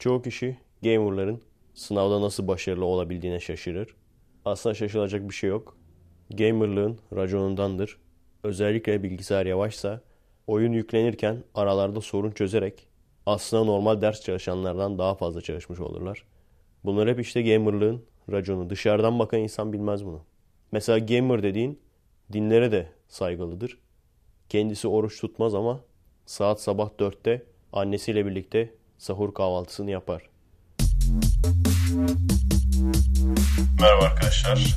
Çoğu kişi gamerların sınavda nasıl başarılı olabildiğine şaşırır. Asla şaşılacak bir şey yok. Gamerlığın raconundandır. Özellikle bilgisayar yavaşsa oyun yüklenirken aralarda sorun çözerek aslında normal ders çalışanlardan daha fazla çalışmış olurlar. Bunlar hep işte gamerlığın raconu. Dışarıdan bakan insan bilmez bunu. Mesela gamer dediğin dinlere de saygılıdır. Kendisi oruç tutmaz ama saat sabah 4'te annesiyle birlikte sahur kahvaltısını yapar. Merhaba arkadaşlar.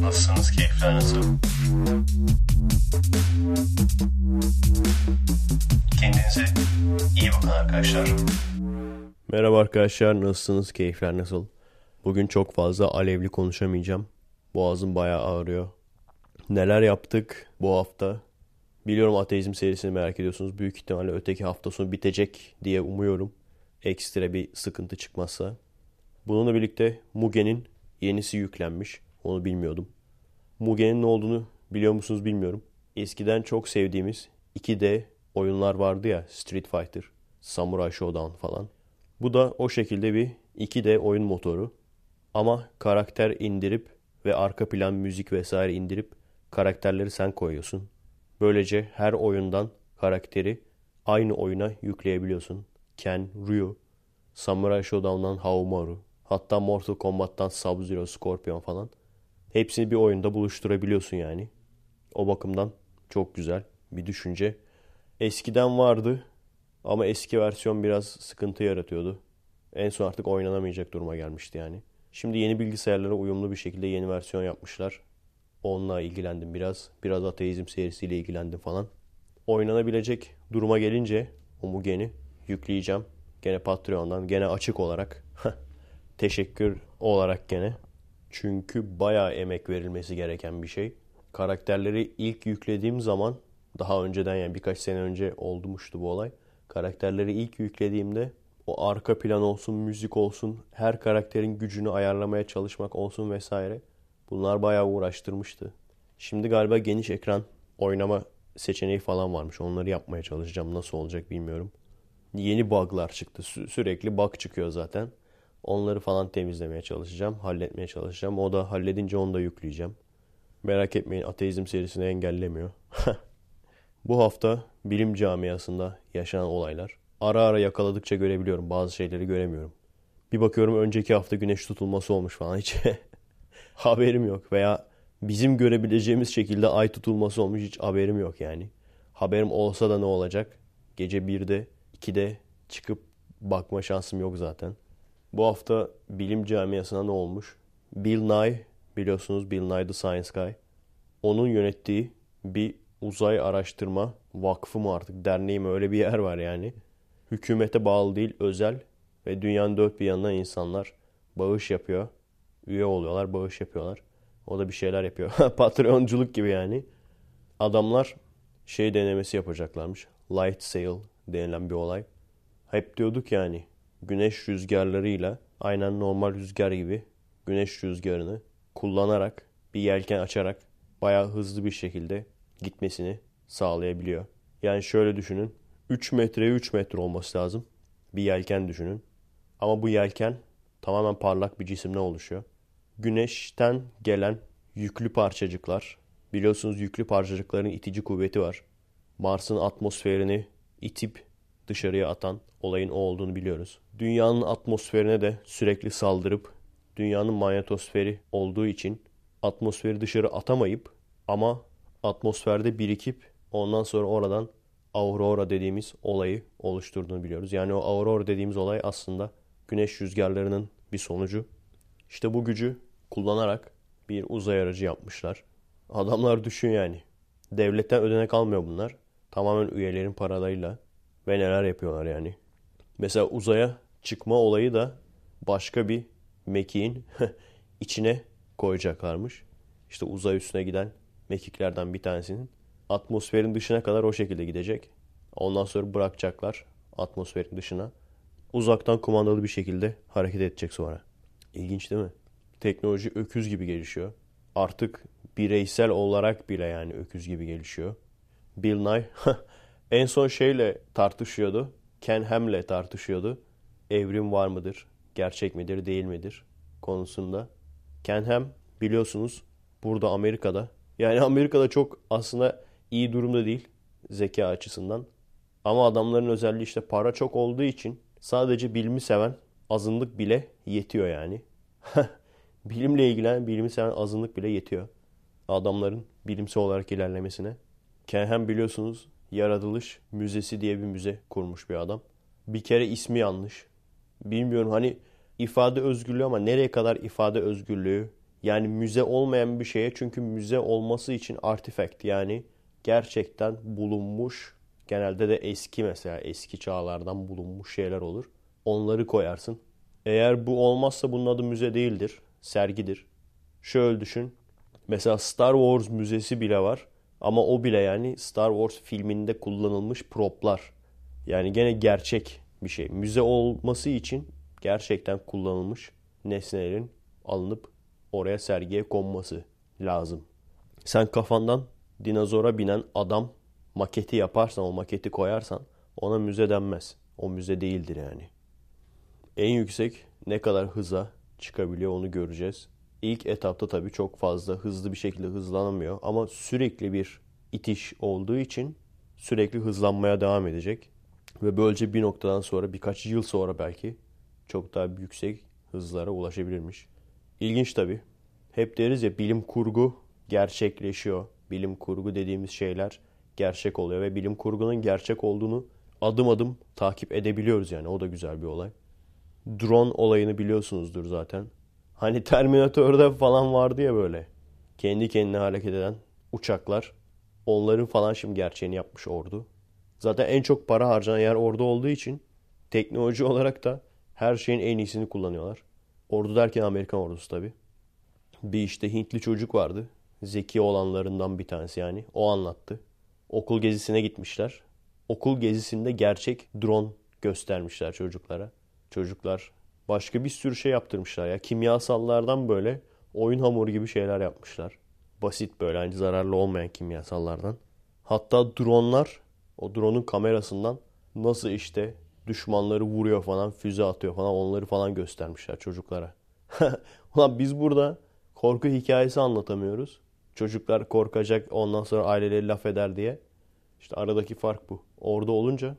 Nasılsınız? Keyifler nasıl? Kendinize iyi bakın arkadaşlar. Merhaba arkadaşlar. Nasılsınız? Keyifler nasıl? Bugün çok fazla alevli konuşamayacağım. Boğazım bayağı ağrıyor. Neler yaptık bu hafta? Biliyorum ateizm serisini merak ediyorsunuz. Büyük ihtimalle öteki hafta sonu bitecek diye umuyorum ekstra bir sıkıntı çıkmazsa. Bununla birlikte Mugen'in yenisi yüklenmiş. Onu bilmiyordum. Mugen'in ne olduğunu biliyor musunuz bilmiyorum. Eskiden çok sevdiğimiz 2D oyunlar vardı ya Street Fighter, Samurai Showdown falan. Bu da o şekilde bir 2D oyun motoru. Ama karakter indirip ve arka plan müzik vesaire indirip karakterleri sen koyuyorsun. Böylece her oyundan karakteri aynı oyuna yükleyebiliyorsun. Ken, Ryu, Samurai Showdown'dan Haumaru, hatta Mortal Kombat'tan Sub-Zero, Scorpion falan. Hepsini bir oyunda buluşturabiliyorsun yani. O bakımdan çok güzel bir düşünce. Eskiden vardı ama eski versiyon biraz sıkıntı yaratıyordu. En son artık oynanamayacak duruma gelmişti yani. Şimdi yeni bilgisayarlara uyumlu bir şekilde yeni versiyon yapmışlar. Onunla ilgilendim biraz. Biraz ateizm serisiyle ilgilendim falan. Oynanabilecek duruma gelince o Mugen'i yükleyeceğim. Gene Patreon'dan gene açık olarak teşekkür olarak gene. Çünkü bayağı emek verilmesi gereken bir şey. Karakterleri ilk yüklediğim zaman daha önceden yani birkaç sene önce olmuştu bu olay. Karakterleri ilk yüklediğimde o arka plan olsun, müzik olsun, her karakterin gücünü ayarlamaya çalışmak olsun vesaire. Bunlar bayağı uğraştırmıştı. Şimdi galiba geniş ekran oynama seçeneği falan varmış. Onları yapmaya çalışacağım. Nasıl olacak bilmiyorum yeni bug'lar çıktı. Sü- sürekli bug çıkıyor zaten. Onları falan temizlemeye çalışacağım. Halletmeye çalışacağım. O da halledince onu da yükleyeceğim. Merak etmeyin ateizm serisini engellemiyor. Bu hafta bilim camiasında yaşanan olaylar. Ara ara yakaladıkça görebiliyorum. Bazı şeyleri göremiyorum. Bir bakıyorum önceki hafta güneş tutulması olmuş falan. Hiç haberim yok. Veya bizim görebileceğimiz şekilde ay tutulması olmuş. Hiç haberim yok yani. Haberim olsa da ne olacak? Gece 1'de 2'de çıkıp bakma şansım yok zaten. Bu hafta bilim camiasına ne olmuş? Bill Nye, biliyorsunuz Bill Nye The Science Guy. Onun yönettiği bir uzay araştırma vakfı mı artık derneği mi öyle bir yer var yani. Hükümete bağlı değil özel ve dünyanın dört bir yanından insanlar bağış yapıyor. Üye oluyorlar bağış yapıyorlar. O da bir şeyler yapıyor. Patreonculuk gibi yani. Adamlar şey denemesi yapacaklarmış. Light Sail denilen bir olay. Hep diyorduk yani güneş rüzgarlarıyla aynen normal rüzgar gibi güneş rüzgarını kullanarak bir yelken açarak bayağı hızlı bir şekilde gitmesini sağlayabiliyor. Yani şöyle düşünün 3 metreye 3 metre olması lazım. Bir yelken düşünün. Ama bu yelken tamamen parlak bir cisimle oluşuyor. Güneşten gelen yüklü parçacıklar. Biliyorsunuz yüklü parçacıkların itici kuvveti var. Mars'ın atmosferini itip dışarıya atan olayın o olduğunu biliyoruz. Dünyanın atmosferine de sürekli saldırıp dünyanın manyetosferi olduğu için atmosferi dışarı atamayıp ama atmosferde birikip ondan sonra oradan aurora dediğimiz olayı oluşturduğunu biliyoruz. Yani o aurora dediğimiz olay aslında güneş rüzgarlarının bir sonucu. İşte bu gücü kullanarak bir uzay aracı yapmışlar. Adamlar düşün yani. Devletten ödenek almıyor bunlar. Tamamen üyelerin paralarıyla ve neler yapıyorlar yani. Mesela uzaya çıkma olayı da başka bir mekiğin içine koyacaklarmış. İşte uzay üstüne giden mekiklerden bir tanesinin atmosferin dışına kadar o şekilde gidecek. Ondan sonra bırakacaklar atmosferin dışına. Uzaktan kumandalı bir şekilde hareket edecek sonra. İlginç değil mi? Teknoloji öküz gibi gelişiyor. Artık bireysel olarak bile yani öküz gibi gelişiyor. Bill Nye en son şeyle tartışıyordu. Ken Ham'le tartışıyordu. Evrim var mıdır? Gerçek midir, değil midir? konusunda. Ken Ham biliyorsunuz burada Amerika'da. Yani Amerika'da çok aslında iyi durumda değil zeka açısından. Ama adamların özelliği işte para çok olduğu için sadece bilimi seven azınlık bile yetiyor yani. Bilimle ilgilenen bilimi seven azınlık bile yetiyor. Adamların bilimsel olarak ilerlemesine. Ken Ham biliyorsunuz Yaratılış Müzesi diye bir müze kurmuş bir adam. Bir kere ismi yanlış. Bilmiyorum hani ifade özgürlüğü ama nereye kadar ifade özgürlüğü? Yani müze olmayan bir şeye çünkü müze olması için artifact yani gerçekten bulunmuş genelde de eski mesela eski çağlardan bulunmuş şeyler olur. Onları koyarsın. Eğer bu olmazsa bunun adı müze değildir. Sergidir. Şöyle düşün. Mesela Star Wars müzesi bile var. Ama o bile yani Star Wars filminde kullanılmış proplar. Yani gene gerçek bir şey. Müze olması için gerçekten kullanılmış nesnelerin alınıp oraya sergiye konması lazım. Sen kafandan dinozora binen adam maketi yaparsan, o maketi koyarsan ona müze denmez. O müze değildir yani. En yüksek ne kadar hıza çıkabiliyor onu göreceğiz. İlk etapta tabii çok fazla hızlı bir şekilde hızlanamıyor. Ama sürekli bir itiş olduğu için sürekli hızlanmaya devam edecek. Ve böylece bir noktadan sonra birkaç yıl sonra belki çok daha yüksek hızlara ulaşabilirmiş. İlginç tabii. Hep deriz ya bilim kurgu gerçekleşiyor. Bilim kurgu dediğimiz şeyler gerçek oluyor ve bilim kurgunun gerçek olduğunu adım adım takip edebiliyoruz yani. O da güzel bir olay. Drone olayını biliyorsunuzdur zaten. Hani Terminator'da falan vardı ya böyle. Kendi kendine hareket eden uçaklar. Onların falan şimdi gerçeğini yapmış ordu. Zaten en çok para harcanan yer ordu olduğu için teknoloji olarak da her şeyin en iyisini kullanıyorlar. Ordu derken Amerikan ordusu tabii. Bir işte Hintli çocuk vardı. Zeki olanlarından bir tanesi yani. O anlattı. Okul gezisine gitmişler. Okul gezisinde gerçek drone göstermişler çocuklara. Çocuklar Başka bir sürü şey yaptırmışlar ya. Kimyasallardan böyle oyun hamuru gibi şeyler yapmışlar. Basit böyle hani zararlı olmayan kimyasallardan. Hatta dronlar o drone'un kamerasından nasıl işte düşmanları vuruyor falan füze atıyor falan onları falan göstermişler çocuklara. Ulan biz burada korku hikayesi anlatamıyoruz. Çocuklar korkacak ondan sonra aileleri laf eder diye. İşte aradaki fark bu. Orada olunca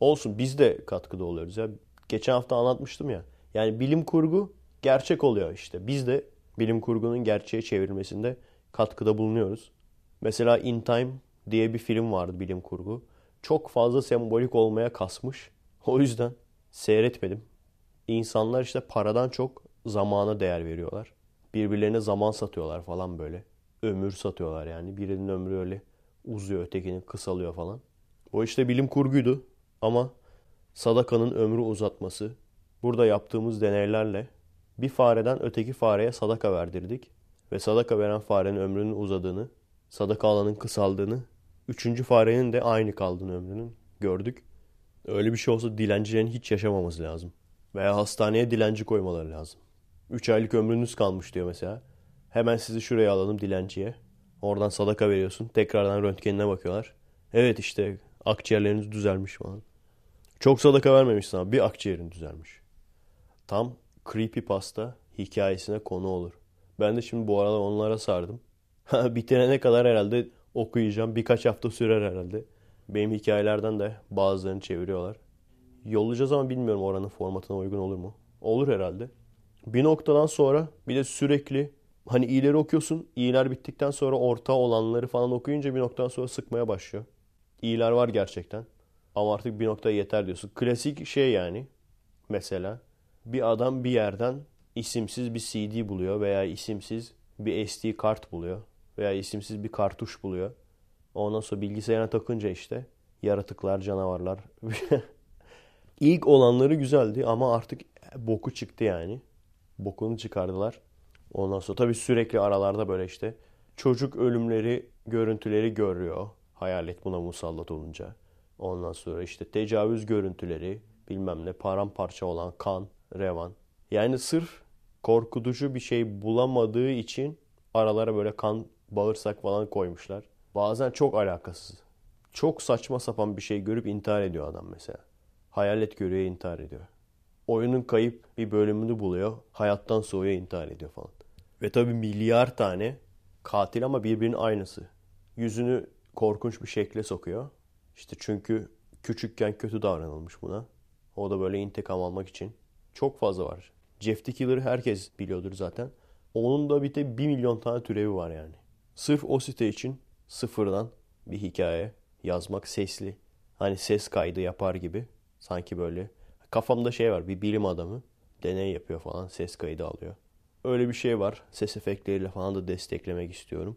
olsun biz de katkıda oluyoruz ya. Geçen hafta anlatmıştım ya. Yani bilim kurgu gerçek oluyor işte. Biz de bilim kurgunun gerçeğe çevrilmesinde katkıda bulunuyoruz. Mesela In Time diye bir film vardı bilim kurgu. Çok fazla sembolik olmaya kasmış. O yüzden seyretmedim. İnsanlar işte paradan çok zamana değer veriyorlar. Birbirlerine zaman satıyorlar falan böyle. Ömür satıyorlar yani. Birinin ömrü öyle uzuyor, ötekinin kısalıyor falan. O işte bilim kurguydu ama sadakanın ömrü uzatması, Burada yaptığımız deneylerle bir fareden öteki fareye sadaka verdirdik ve sadaka veren farenin ömrünün uzadığını, sadaka alanın kısaldığını, üçüncü farenin de aynı kaldığını ömrünün gördük. Öyle bir şey olsa dilencilerin hiç yaşamaması lazım. Veya hastaneye dilenci koymaları lazım. Üç aylık ömrünüz kalmış diyor mesela. Hemen sizi şuraya alalım dilenciye. Oradan sadaka veriyorsun. Tekrardan röntgenine bakıyorlar. Evet işte akciğerleriniz düzelmiş falan. Çok sadaka vermemişsin abi. Bir akciğerin düzelmiş tam creepy pasta hikayesine konu olur. Ben de şimdi bu arada onlara sardım. Bitirene kadar herhalde okuyacağım. Birkaç hafta sürer herhalde. Benim hikayelerden de bazılarını çeviriyorlar. Yollayacağız ama bilmiyorum oranın formatına uygun olur mu? Olur herhalde. Bir noktadan sonra bir de sürekli hani iyileri okuyorsun. İyiler bittikten sonra orta olanları falan okuyunca bir noktadan sonra sıkmaya başlıyor. İyiler var gerçekten. Ama artık bir nokta yeter diyorsun. Klasik şey yani. Mesela bir adam bir yerden isimsiz bir CD buluyor veya isimsiz bir SD kart buluyor veya isimsiz bir kartuş buluyor. Ondan sonra bilgisayara takınca işte yaratıklar, canavarlar. İlk olanları güzeldi ama artık boku çıktı yani. Bokunu çıkardılar. Ondan sonra tabii sürekli aralarda böyle işte çocuk ölümleri, görüntüleri görüyor. Hayalet buna musallat olunca. Ondan sonra işte tecavüz görüntüleri, bilmem ne paramparça olan kan Revan. Yani sırf korkutucu bir şey bulamadığı için aralara böyle kan bağırsak falan koymuşlar. Bazen çok alakasız. Çok saçma sapan bir şey görüp intihar ediyor adam mesela. Hayalet görüyor intihar ediyor. Oyunun kayıp bir bölümünü buluyor. Hayattan soğuyor intihar ediyor falan. Ve tabi milyar tane katil ama birbirinin aynısı. Yüzünü korkunç bir şekle sokuyor. İşte çünkü küçükken kötü davranılmış buna. O da böyle intikam almak için çok fazla var. Jeff the Killer'ı herkes biliyordur zaten. Onun da bir de 1 milyon tane türevi var yani. Sırf o site için sıfırdan bir hikaye yazmak sesli. Hani ses kaydı yapar gibi. Sanki böyle kafamda şey var bir bilim adamı deney yapıyor falan ses kaydı alıyor. Öyle bir şey var. Ses efektleriyle falan da desteklemek istiyorum.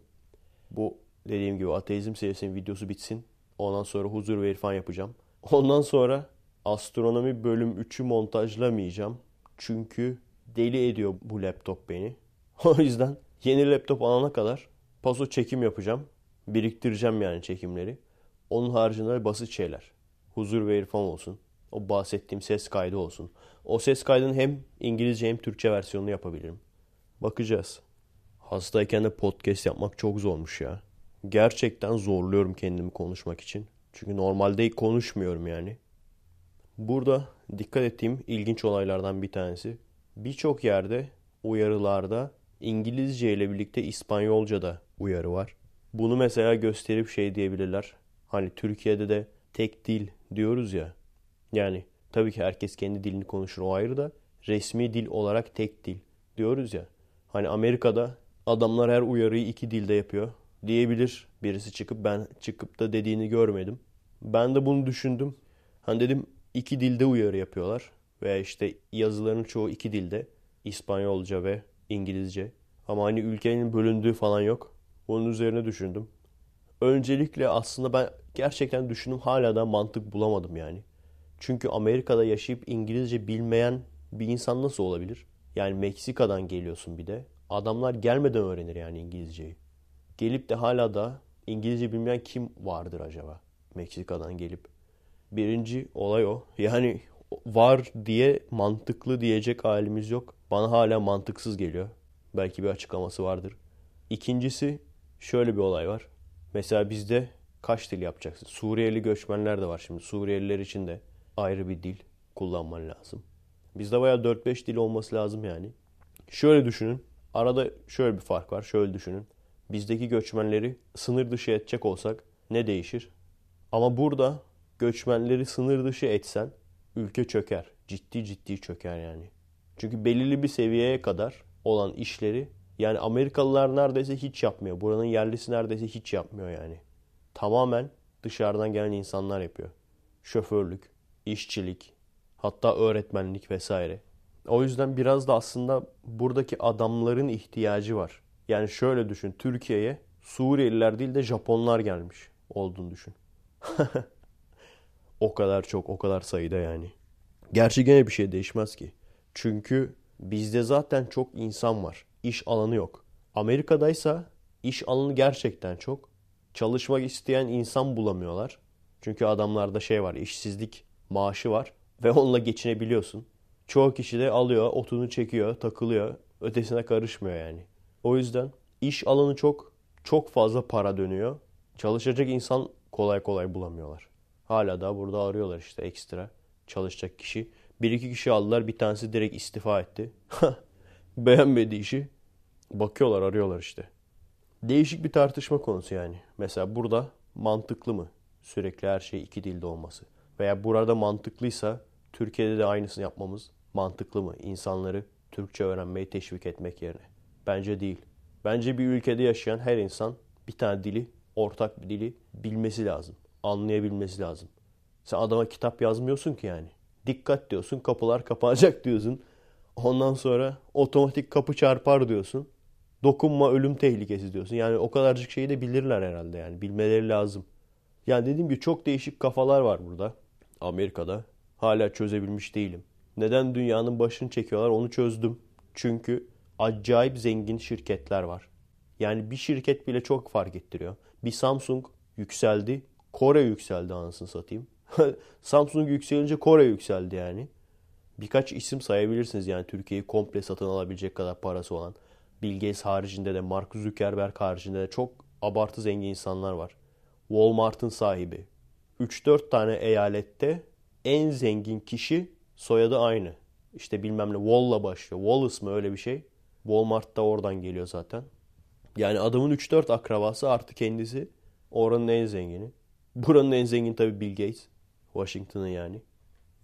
Bu dediğim gibi ateizm serisinin videosu bitsin. Ondan sonra huzur ve irfan yapacağım. Ondan sonra astronomi bölüm 3'ü montajlamayacağım. Çünkü deli ediyor bu laptop beni. O yüzden yeni laptop alana kadar paso çekim yapacağım. Biriktireceğim yani çekimleri. Onun haricinde basit şeyler. Huzur ve irfan olsun. O bahsettiğim ses kaydı olsun. O ses kaydının hem İngilizce hem Türkçe versiyonunu yapabilirim. Bakacağız. Hastayken de podcast yapmak çok zormuş ya. Gerçekten zorluyorum kendimi konuşmak için. Çünkü normalde konuşmuyorum yani. Burada dikkat ettiğim ilginç olaylardan bir tanesi. Birçok yerde uyarılarda İngilizce ile birlikte İspanyolca da uyarı var. Bunu mesela gösterip şey diyebilirler. Hani Türkiye'de de tek dil diyoruz ya. Yani tabii ki herkes kendi dilini konuşur o ayrı da resmi dil olarak tek dil diyoruz ya. Hani Amerika'da adamlar her uyarıyı iki dilde yapıyor diyebilir birisi çıkıp ben çıkıp da dediğini görmedim. Ben de bunu düşündüm. Hani dedim iki dilde uyarı yapıyorlar. ve işte yazıların çoğu iki dilde. İspanyolca ve İngilizce. Ama hani ülkenin bölündüğü falan yok. Onun üzerine düşündüm. Öncelikle aslında ben gerçekten düşündüm hala da mantık bulamadım yani. Çünkü Amerika'da yaşayıp İngilizce bilmeyen bir insan nasıl olabilir? Yani Meksika'dan geliyorsun bir de. Adamlar gelmeden öğrenir yani İngilizceyi. Gelip de hala da İngilizce bilmeyen kim vardır acaba? Meksika'dan gelip. Birinci olay o. Yani var diye mantıklı diyecek halimiz yok. Bana hala mantıksız geliyor. Belki bir açıklaması vardır. İkincisi şöyle bir olay var. Mesela bizde kaç dil yapacaksın? Suriyeli göçmenler de var şimdi. Suriyeliler için de ayrı bir dil kullanman lazım. Bizde baya 4-5 dil olması lazım yani. Şöyle düşünün. Arada şöyle bir fark var. Şöyle düşünün. Bizdeki göçmenleri sınır dışı edecek olsak ne değişir? Ama burada göçmenleri sınır dışı etsen ülke çöker. Ciddi ciddi çöker yani. Çünkü belirli bir seviyeye kadar olan işleri yani Amerikalılar neredeyse hiç yapmıyor. Buranın yerlisi neredeyse hiç yapmıyor yani. Tamamen dışarıdan gelen insanlar yapıyor. Şoförlük, işçilik, hatta öğretmenlik vesaire. O yüzden biraz da aslında buradaki adamların ihtiyacı var. Yani şöyle düşün Türkiye'ye Suriyeliler değil de Japonlar gelmiş olduğunu düşün. O kadar çok, o kadar sayıda yani. Gerçi gene bir şey değişmez ki. Çünkü bizde zaten çok insan var. İş alanı yok. Amerika'daysa iş alanı gerçekten çok. Çalışmak isteyen insan bulamıyorlar. Çünkü adamlarda şey var, işsizlik maaşı var ve onunla geçinebiliyorsun. Çoğu kişi de alıyor, otunu çekiyor, takılıyor. Ötesine karışmıyor yani. O yüzden iş alanı çok, çok fazla para dönüyor. Çalışacak insan kolay kolay bulamıyorlar. Hala da burada arıyorlar işte ekstra çalışacak kişi. Bir iki kişi aldılar. Bir tanesi direkt istifa etti. Beğenmedi işi. Bakıyorlar arıyorlar işte. Değişik bir tartışma konusu yani. Mesela burada mantıklı mı? Sürekli her şey iki dilde olması. Veya burada mantıklıysa Türkiye'de de aynısını yapmamız mantıklı mı? İnsanları Türkçe öğrenmeyi teşvik etmek yerine. Bence değil. Bence bir ülkede yaşayan her insan bir tane dili, ortak bir dili bilmesi lazım anlayabilmesi lazım. Sen adama kitap yazmıyorsun ki yani. Dikkat diyorsun, kapılar kapanacak diyorsun. Ondan sonra otomatik kapı çarpar diyorsun. Dokunma ölüm tehlikesi diyorsun. Yani o kadarcık şeyi de bilirler herhalde yani. Bilmeleri lazım. Yani dediğim gibi çok değişik kafalar var burada. Amerika'da. Hala çözebilmiş değilim. Neden dünyanın başını çekiyorlar onu çözdüm. Çünkü acayip zengin şirketler var. Yani bir şirket bile çok fark ettiriyor. Bir Samsung yükseldi. Kore yükseldi anasını satayım. Samsung yükselince Kore yükseldi yani. Birkaç isim sayabilirsiniz yani Türkiye'yi komple satın alabilecek kadar parası olan. Bill Gates haricinde de Mark Zuckerberg haricinde de çok abartı zengin insanlar var. Walmart'ın sahibi. 3-4 tane eyalette en zengin kişi soyadı aynı. İşte bilmem ne Wall'la başlıyor. Wallace mı öyle bir şey. Walmart da oradan geliyor zaten. Yani adamın 3-4 akrabası artı kendisi oranın en zengini. Buranın en zengin tabii Bill Gates. Washington'ın yani.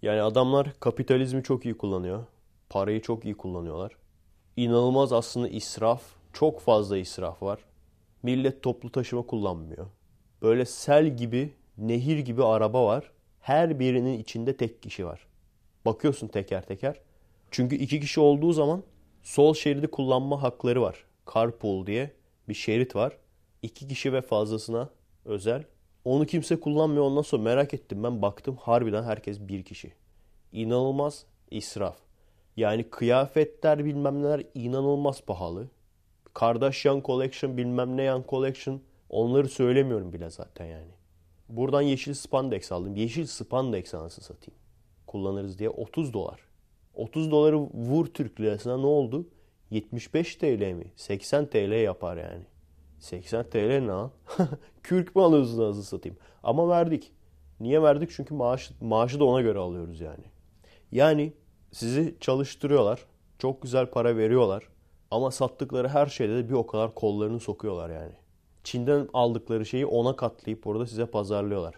Yani adamlar kapitalizmi çok iyi kullanıyor. Parayı çok iyi kullanıyorlar. İnanılmaz aslında israf. Çok fazla israf var. Millet toplu taşıma kullanmıyor. Böyle sel gibi, nehir gibi araba var. Her birinin içinde tek kişi var. Bakıyorsun teker teker. Çünkü iki kişi olduğu zaman sol şeridi kullanma hakları var. Carpool diye bir şerit var. İki kişi ve fazlasına özel onu kimse kullanmıyor ondan sonra merak ettim ben baktım harbiden herkes bir kişi. İnanılmaz israf. Yani kıyafetler bilmem neler inanılmaz pahalı. Kardashian Collection bilmem ne yan Collection onları söylemiyorum bile zaten yani. Buradan yeşil spandex aldım. Yeşil spandex anasını satayım. Kullanırız diye 30 dolar. 30 doları vur Türk lirasına ne oldu? 75 TL mi? 80 TL yapar yani. 80 TL ne al? Kürk mü alıyorsun nasıl satayım? Ama verdik. Niye verdik? Çünkü maaş, maaşı da ona göre alıyoruz yani. Yani sizi çalıştırıyorlar. Çok güzel para veriyorlar. Ama sattıkları her şeyde de bir o kadar kollarını sokuyorlar yani. Çin'den aldıkları şeyi ona katlayıp orada size pazarlıyorlar.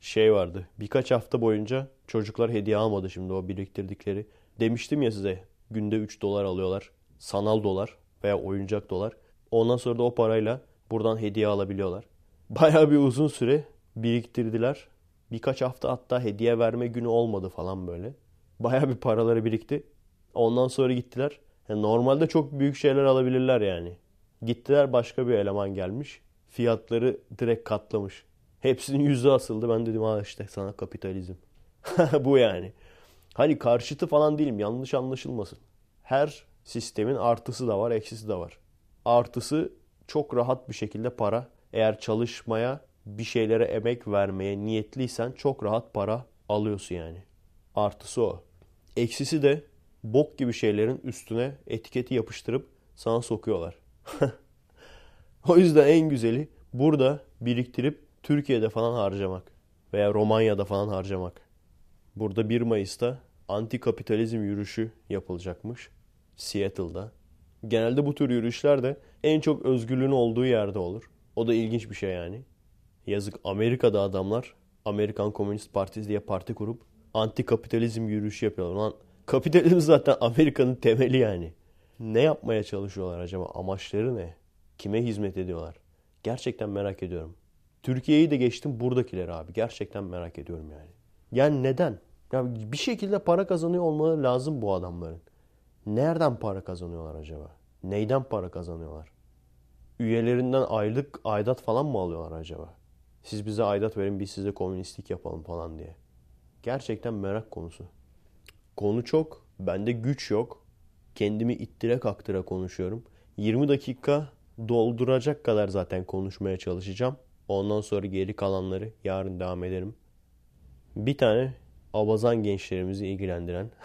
Şey vardı. Birkaç hafta boyunca çocuklar hediye almadı şimdi o biriktirdikleri. Demiştim ya size günde 3 dolar alıyorlar. Sanal dolar veya oyuncak dolar. Ondan sonra da o parayla buradan hediye alabiliyorlar. Baya bir uzun süre biriktirdiler. Birkaç hafta hatta hediye verme günü olmadı falan böyle. Baya bir paraları birikti. Ondan sonra gittiler. Yani normalde çok büyük şeyler alabilirler yani. Gittiler başka bir eleman gelmiş. Fiyatları direkt katlamış. Hepsinin yüzü asıldı. Ben dedim ha işte sana kapitalizm. Bu yani. Hani karşıtı falan değilim yanlış anlaşılmasın. Her sistemin artısı da var eksisi de var. Artısı çok rahat bir şekilde para. Eğer çalışmaya, bir şeylere emek vermeye niyetliysen çok rahat para alıyorsun yani. Artısı o. Eksisi de bok gibi şeylerin üstüne etiketi yapıştırıp sana sokuyorlar. o yüzden en güzeli burada biriktirip Türkiye'de falan harcamak veya Romanya'da falan harcamak. Burada 1 Mayıs'ta anti kapitalizm yürüyüşü yapılacakmış Seattle'da. Genelde bu tür yürüyüşler de en çok özgürlüğün olduğu yerde olur. O da ilginç bir şey yani. Yazık Amerika'da adamlar Amerikan Komünist Partisi diye parti kurup anti kapitalizm yürüyüşü yapıyorlar. Lan kapitalizm zaten Amerika'nın temeli yani. Ne yapmaya çalışıyorlar acaba? Amaçları ne? Kime hizmet ediyorlar? Gerçekten merak ediyorum. Türkiye'yi de geçtim buradakileri abi. Gerçekten merak ediyorum yani. Yani neden? Ya bir şekilde para kazanıyor olmaları lazım bu adamların. Nereden para kazanıyorlar acaba? Neyden para kazanıyorlar? Üyelerinden aylık aidat falan mı alıyorlar acaba? Siz bize aidat verin biz size komünistlik yapalım falan diye. Gerçekten merak konusu. Konu çok. Bende güç yok. Kendimi ittire kaktıra konuşuyorum. 20 dakika dolduracak kadar zaten konuşmaya çalışacağım. Ondan sonra geri kalanları yarın devam ederim. Bir tane abazan gençlerimizi ilgilendiren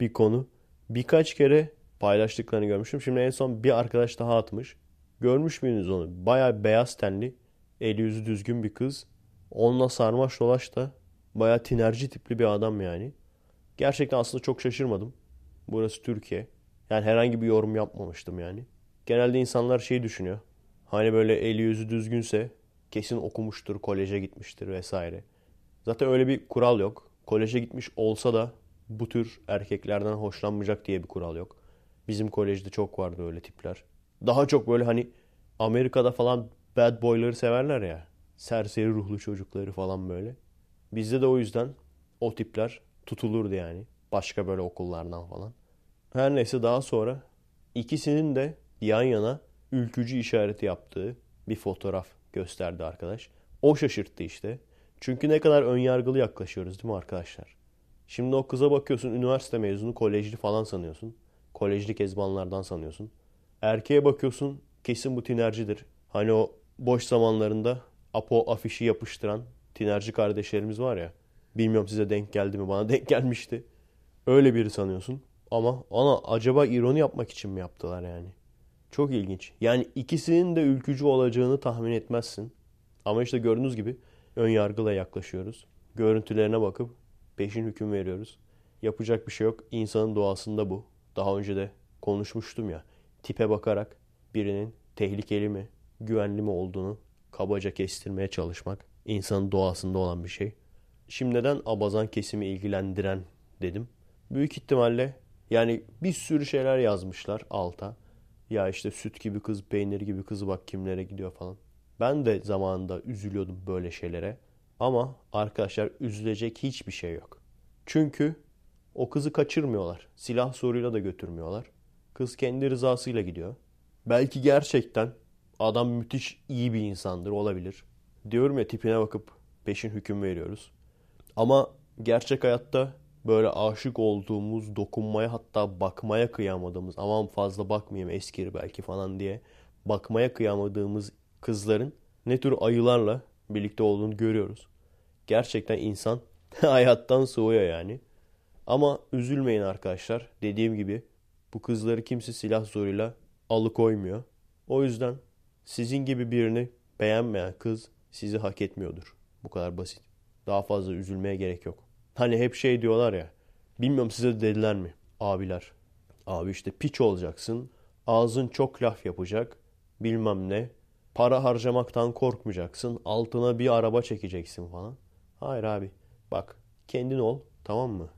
bir konu. Birkaç kere paylaştıklarını görmüşüm. Şimdi en son bir arkadaş daha atmış. Görmüş müydünüz onu? Baya beyaz tenli, eli yüzü düzgün bir kız. Onunla sarmaş dolaş da baya tinerci tipli bir adam yani. Gerçekten aslında çok şaşırmadım. Burası Türkiye. Yani herhangi bir yorum yapmamıştım yani. Genelde insanlar şey düşünüyor. Hani böyle eli yüzü düzgünse kesin okumuştur, koleje gitmiştir vesaire. Zaten öyle bir kural yok. Koleje gitmiş olsa da bu tür erkeklerden hoşlanmayacak diye bir kural yok. Bizim kolejde çok vardı öyle tipler. Daha çok böyle hani Amerika'da falan bad boyları severler ya. Serseri ruhlu çocukları falan böyle. Bizde de o yüzden o tipler tutulurdu yani. Başka böyle okullardan falan. Her neyse daha sonra ikisinin de yan yana ülkücü işareti yaptığı bir fotoğraf gösterdi arkadaş. O şaşırttı işte. Çünkü ne kadar önyargılı yaklaşıyoruz değil mi arkadaşlar? Şimdi o kıza bakıyorsun üniversite mezunu, kolejli falan sanıyorsun. Kolejli kezbanlardan sanıyorsun. Erkeğe bakıyorsun kesin bu tinercidir. Hani o boş zamanlarında Apo afişi yapıştıran tinerci kardeşlerimiz var ya. Bilmiyorum size denk geldi mi? Bana denk gelmişti. Öyle biri sanıyorsun. Ama ana acaba ironi yapmak için mi yaptılar yani? Çok ilginç. Yani ikisinin de ülkücü olacağını tahmin etmezsin. Ama işte gördüğünüz gibi ön yargıyla yaklaşıyoruz. Görüntülerine bakıp peşin hüküm veriyoruz. Yapacak bir şey yok. İnsanın doğasında bu. Daha önce de konuşmuştum ya. Tipe bakarak birinin tehlikeli mi, güvenli mi olduğunu kabaca kestirmeye çalışmak insanın doğasında olan bir şey. Şimdiden abazan kesimi ilgilendiren dedim. Büyük ihtimalle yani bir sürü şeyler yazmışlar alta. Ya işte süt gibi kız, peynir gibi kız bak kimlere gidiyor falan. Ben de zamanında üzülüyordum böyle şeylere. Ama arkadaşlar üzülecek hiçbir şey yok. Çünkü o kızı kaçırmıyorlar. Silah soruyla da götürmüyorlar. Kız kendi rızasıyla gidiyor. Belki gerçekten adam müthiş iyi bir insandır olabilir. Diyorum ya tipine bakıp peşin hüküm veriyoruz. Ama gerçek hayatta böyle aşık olduğumuz, dokunmaya hatta bakmaya kıyamadığımız, aman fazla bakmayayım eskir belki falan diye bakmaya kıyamadığımız kızların ne tür ayılarla birlikte olduğunu görüyoruz. Gerçekten insan hayattan soğuyor yani. Ama üzülmeyin arkadaşlar. Dediğim gibi bu kızları kimse silah zoruyla alıkoymuyor. O yüzden sizin gibi birini beğenmeyen kız sizi hak etmiyordur. Bu kadar basit. Daha fazla üzülmeye gerek yok. Hani hep şey diyorlar ya. Bilmiyorum size de dediler mi? Abiler. Abi işte piç olacaksın. Ağzın çok laf yapacak. Bilmem ne. Para harcamaktan korkmayacaksın. Altına bir araba çekeceksin falan. Hayır abi. Bak kendin ol tamam mı?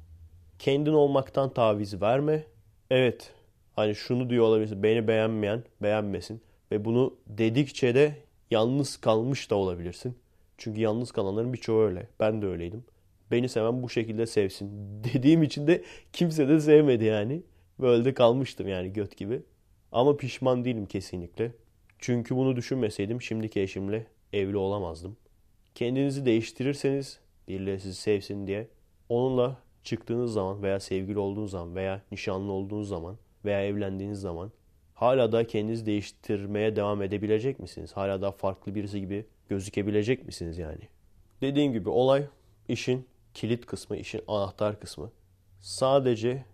Kendin olmaktan taviz verme. Evet. Hani şunu diyor olabilirsin. Beni beğenmeyen beğenmesin. Ve bunu dedikçe de yalnız kalmış da olabilirsin. Çünkü yalnız kalanların birçoğu öyle. Ben de öyleydim. Beni seven bu şekilde sevsin. Dediğim için de kimse de sevmedi yani. Böyle de kalmıştım yani göt gibi. Ama pişman değilim kesinlikle. Çünkü bunu düşünmeseydim şimdiki eşimle evli olamazdım. Kendinizi değiştirirseniz birileri sizi sevsin diye onunla çıktığınız zaman veya sevgili olduğunuz zaman veya nişanlı olduğunuz zaman veya evlendiğiniz zaman hala da kendinizi değiştirmeye devam edebilecek misiniz? Hala da farklı birisi gibi gözükebilecek misiniz yani? Dediğim gibi olay işin kilit kısmı, işin anahtar kısmı. Sadece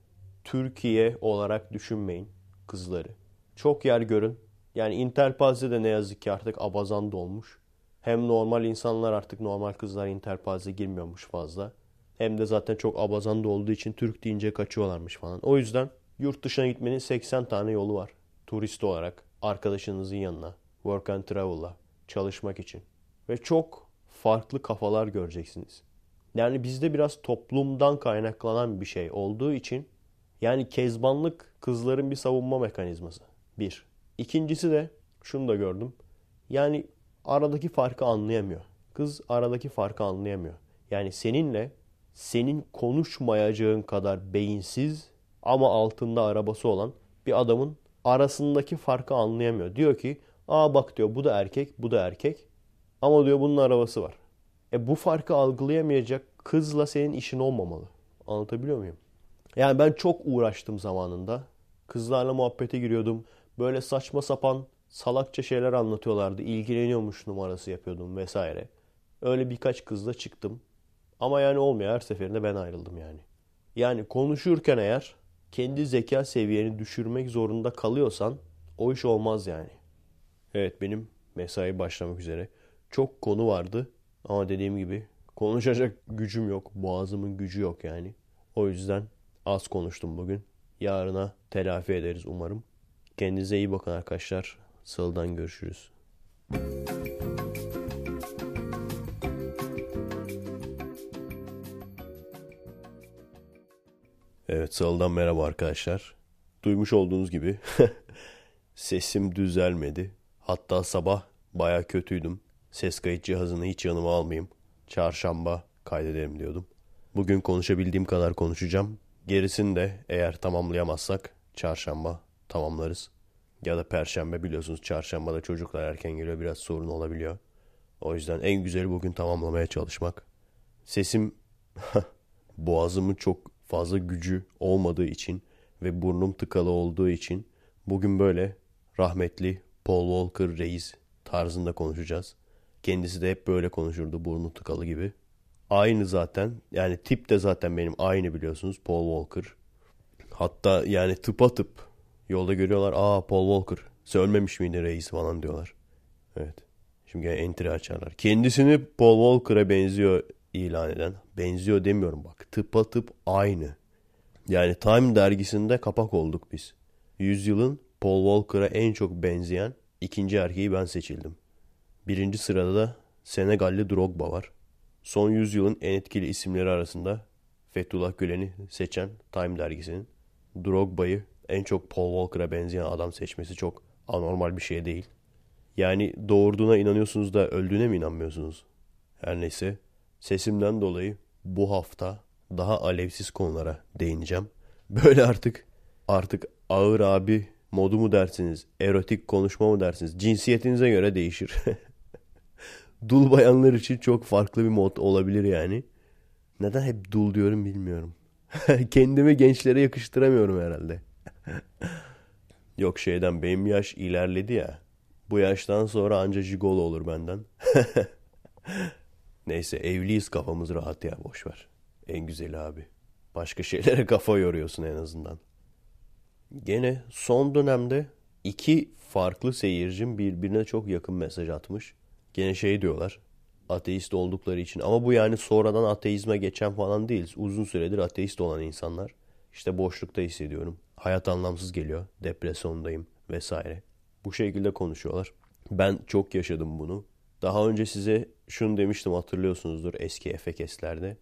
Türkiye olarak düşünmeyin kızları. Çok yer görün, yani interpaze de ne yazık ki artık abazan dolmuş. Hem normal insanlar artık normal kızlar interpaze girmiyormuş fazla. Hem de zaten çok abazan da olduğu için Türk deyince kaçıyorlarmış falan. O yüzden yurt dışına gitmenin 80 tane yolu var. Turist olarak, arkadaşınızın yanına, work and travel'la, çalışmak için. Ve çok farklı kafalar göreceksiniz. Yani bizde biraz toplumdan kaynaklanan bir şey olduğu için yani kezbanlık kızların bir savunma mekanizması. Bir. İkincisi de şunu da gördüm. Yani aradaki farkı anlayamıyor. Kız aradaki farkı anlayamıyor. Yani seninle senin konuşmayacağın kadar beyinsiz ama altında arabası olan bir adamın arasındaki farkı anlayamıyor. Diyor ki aa bak diyor bu da erkek bu da erkek ama diyor bunun arabası var. E bu farkı algılayamayacak kızla senin işin olmamalı. Anlatabiliyor muyum? Yani ben çok uğraştım zamanında. Kızlarla muhabbete giriyordum böyle saçma sapan salakça şeyler anlatıyorlardı. İlgileniyormuş numarası yapıyordum vesaire. Öyle birkaç kızla çıktım. Ama yani olmuyor her seferinde ben ayrıldım yani. Yani konuşurken eğer kendi zeka seviyeni düşürmek zorunda kalıyorsan o iş olmaz yani. Evet benim mesai başlamak üzere. Çok konu vardı ama dediğim gibi konuşacak gücüm yok. Boğazımın gücü yok yani. O yüzden az konuştum bugün. Yarına telafi ederiz umarım. Kendinize iyi bakın arkadaşlar. Salıdan görüşürüz. Evet salıdan merhaba arkadaşlar. Duymuş olduğunuz gibi sesim düzelmedi. Hatta sabah baya kötüydüm. Ses kayıt cihazını hiç yanıma almayayım. Çarşamba kaydedelim diyordum. Bugün konuşabildiğim kadar konuşacağım. Gerisini de eğer tamamlayamazsak çarşamba tamamlarız. Ya da perşembe biliyorsunuz çarşamba da çocuklar erken geliyor biraz sorun olabiliyor. O yüzden en güzeli bugün tamamlamaya çalışmak. Sesim boğazımın çok fazla gücü olmadığı için ve burnum tıkalı olduğu için bugün böyle rahmetli Paul Walker reis tarzında konuşacağız. Kendisi de hep böyle konuşurdu burnu tıkalı gibi. Aynı zaten yani tip de zaten benim aynı biliyorsunuz Paul Walker. Hatta yani tıpa tıp Yolda görüyorlar aa Paul Walker söylememiş miydi reis falan diyorlar. Evet. Şimdi gene entry açarlar. Kendisini Paul Walker'a benziyor ilan eden. Benziyor demiyorum bak. Tıpa tıp aynı. Yani Time dergisinde kapak olduk biz. Yüzyılın Paul Walker'a en çok benzeyen ikinci erkeği ben seçildim. Birinci sırada da Senegalli Drogba var. Son yüzyılın en etkili isimleri arasında Fethullah Gülen'i seçen Time dergisinin Drogba'yı en çok Paul Walker'a benzeyen adam seçmesi çok anormal bir şey değil. Yani doğurduğuna inanıyorsunuz da öldüğüne mi inanmıyorsunuz? Her neyse sesimden dolayı bu hafta daha alevsiz konulara değineceğim. Böyle artık artık ağır abi modu mu dersiniz, erotik konuşma mı dersiniz cinsiyetinize göre değişir. dul bayanlar için çok farklı bir mod olabilir yani. Neden hep dul diyorum bilmiyorum. Kendimi gençlere yakıştıramıyorum herhalde. Yok şeyden benim yaş ilerledi ya. Bu yaştan sonra anca jigolo olur benden. Neyse evliyiz kafamız rahat ya boşver. En güzeli abi. Başka şeylere kafa yoruyorsun en azından. Gene son dönemde iki farklı seyircim birbirine çok yakın mesaj atmış. Gene şey diyorlar. Ateist oldukları için ama bu yani sonradan ateizme geçen falan değiliz. Uzun süredir ateist olan insanlar. İşte boşlukta hissediyorum hayat anlamsız geliyor, depresyondayım vesaire. Bu şekilde konuşuyorlar. Ben çok yaşadım bunu. Daha önce size şunu demiştim hatırlıyorsunuzdur eski Efekeslerde.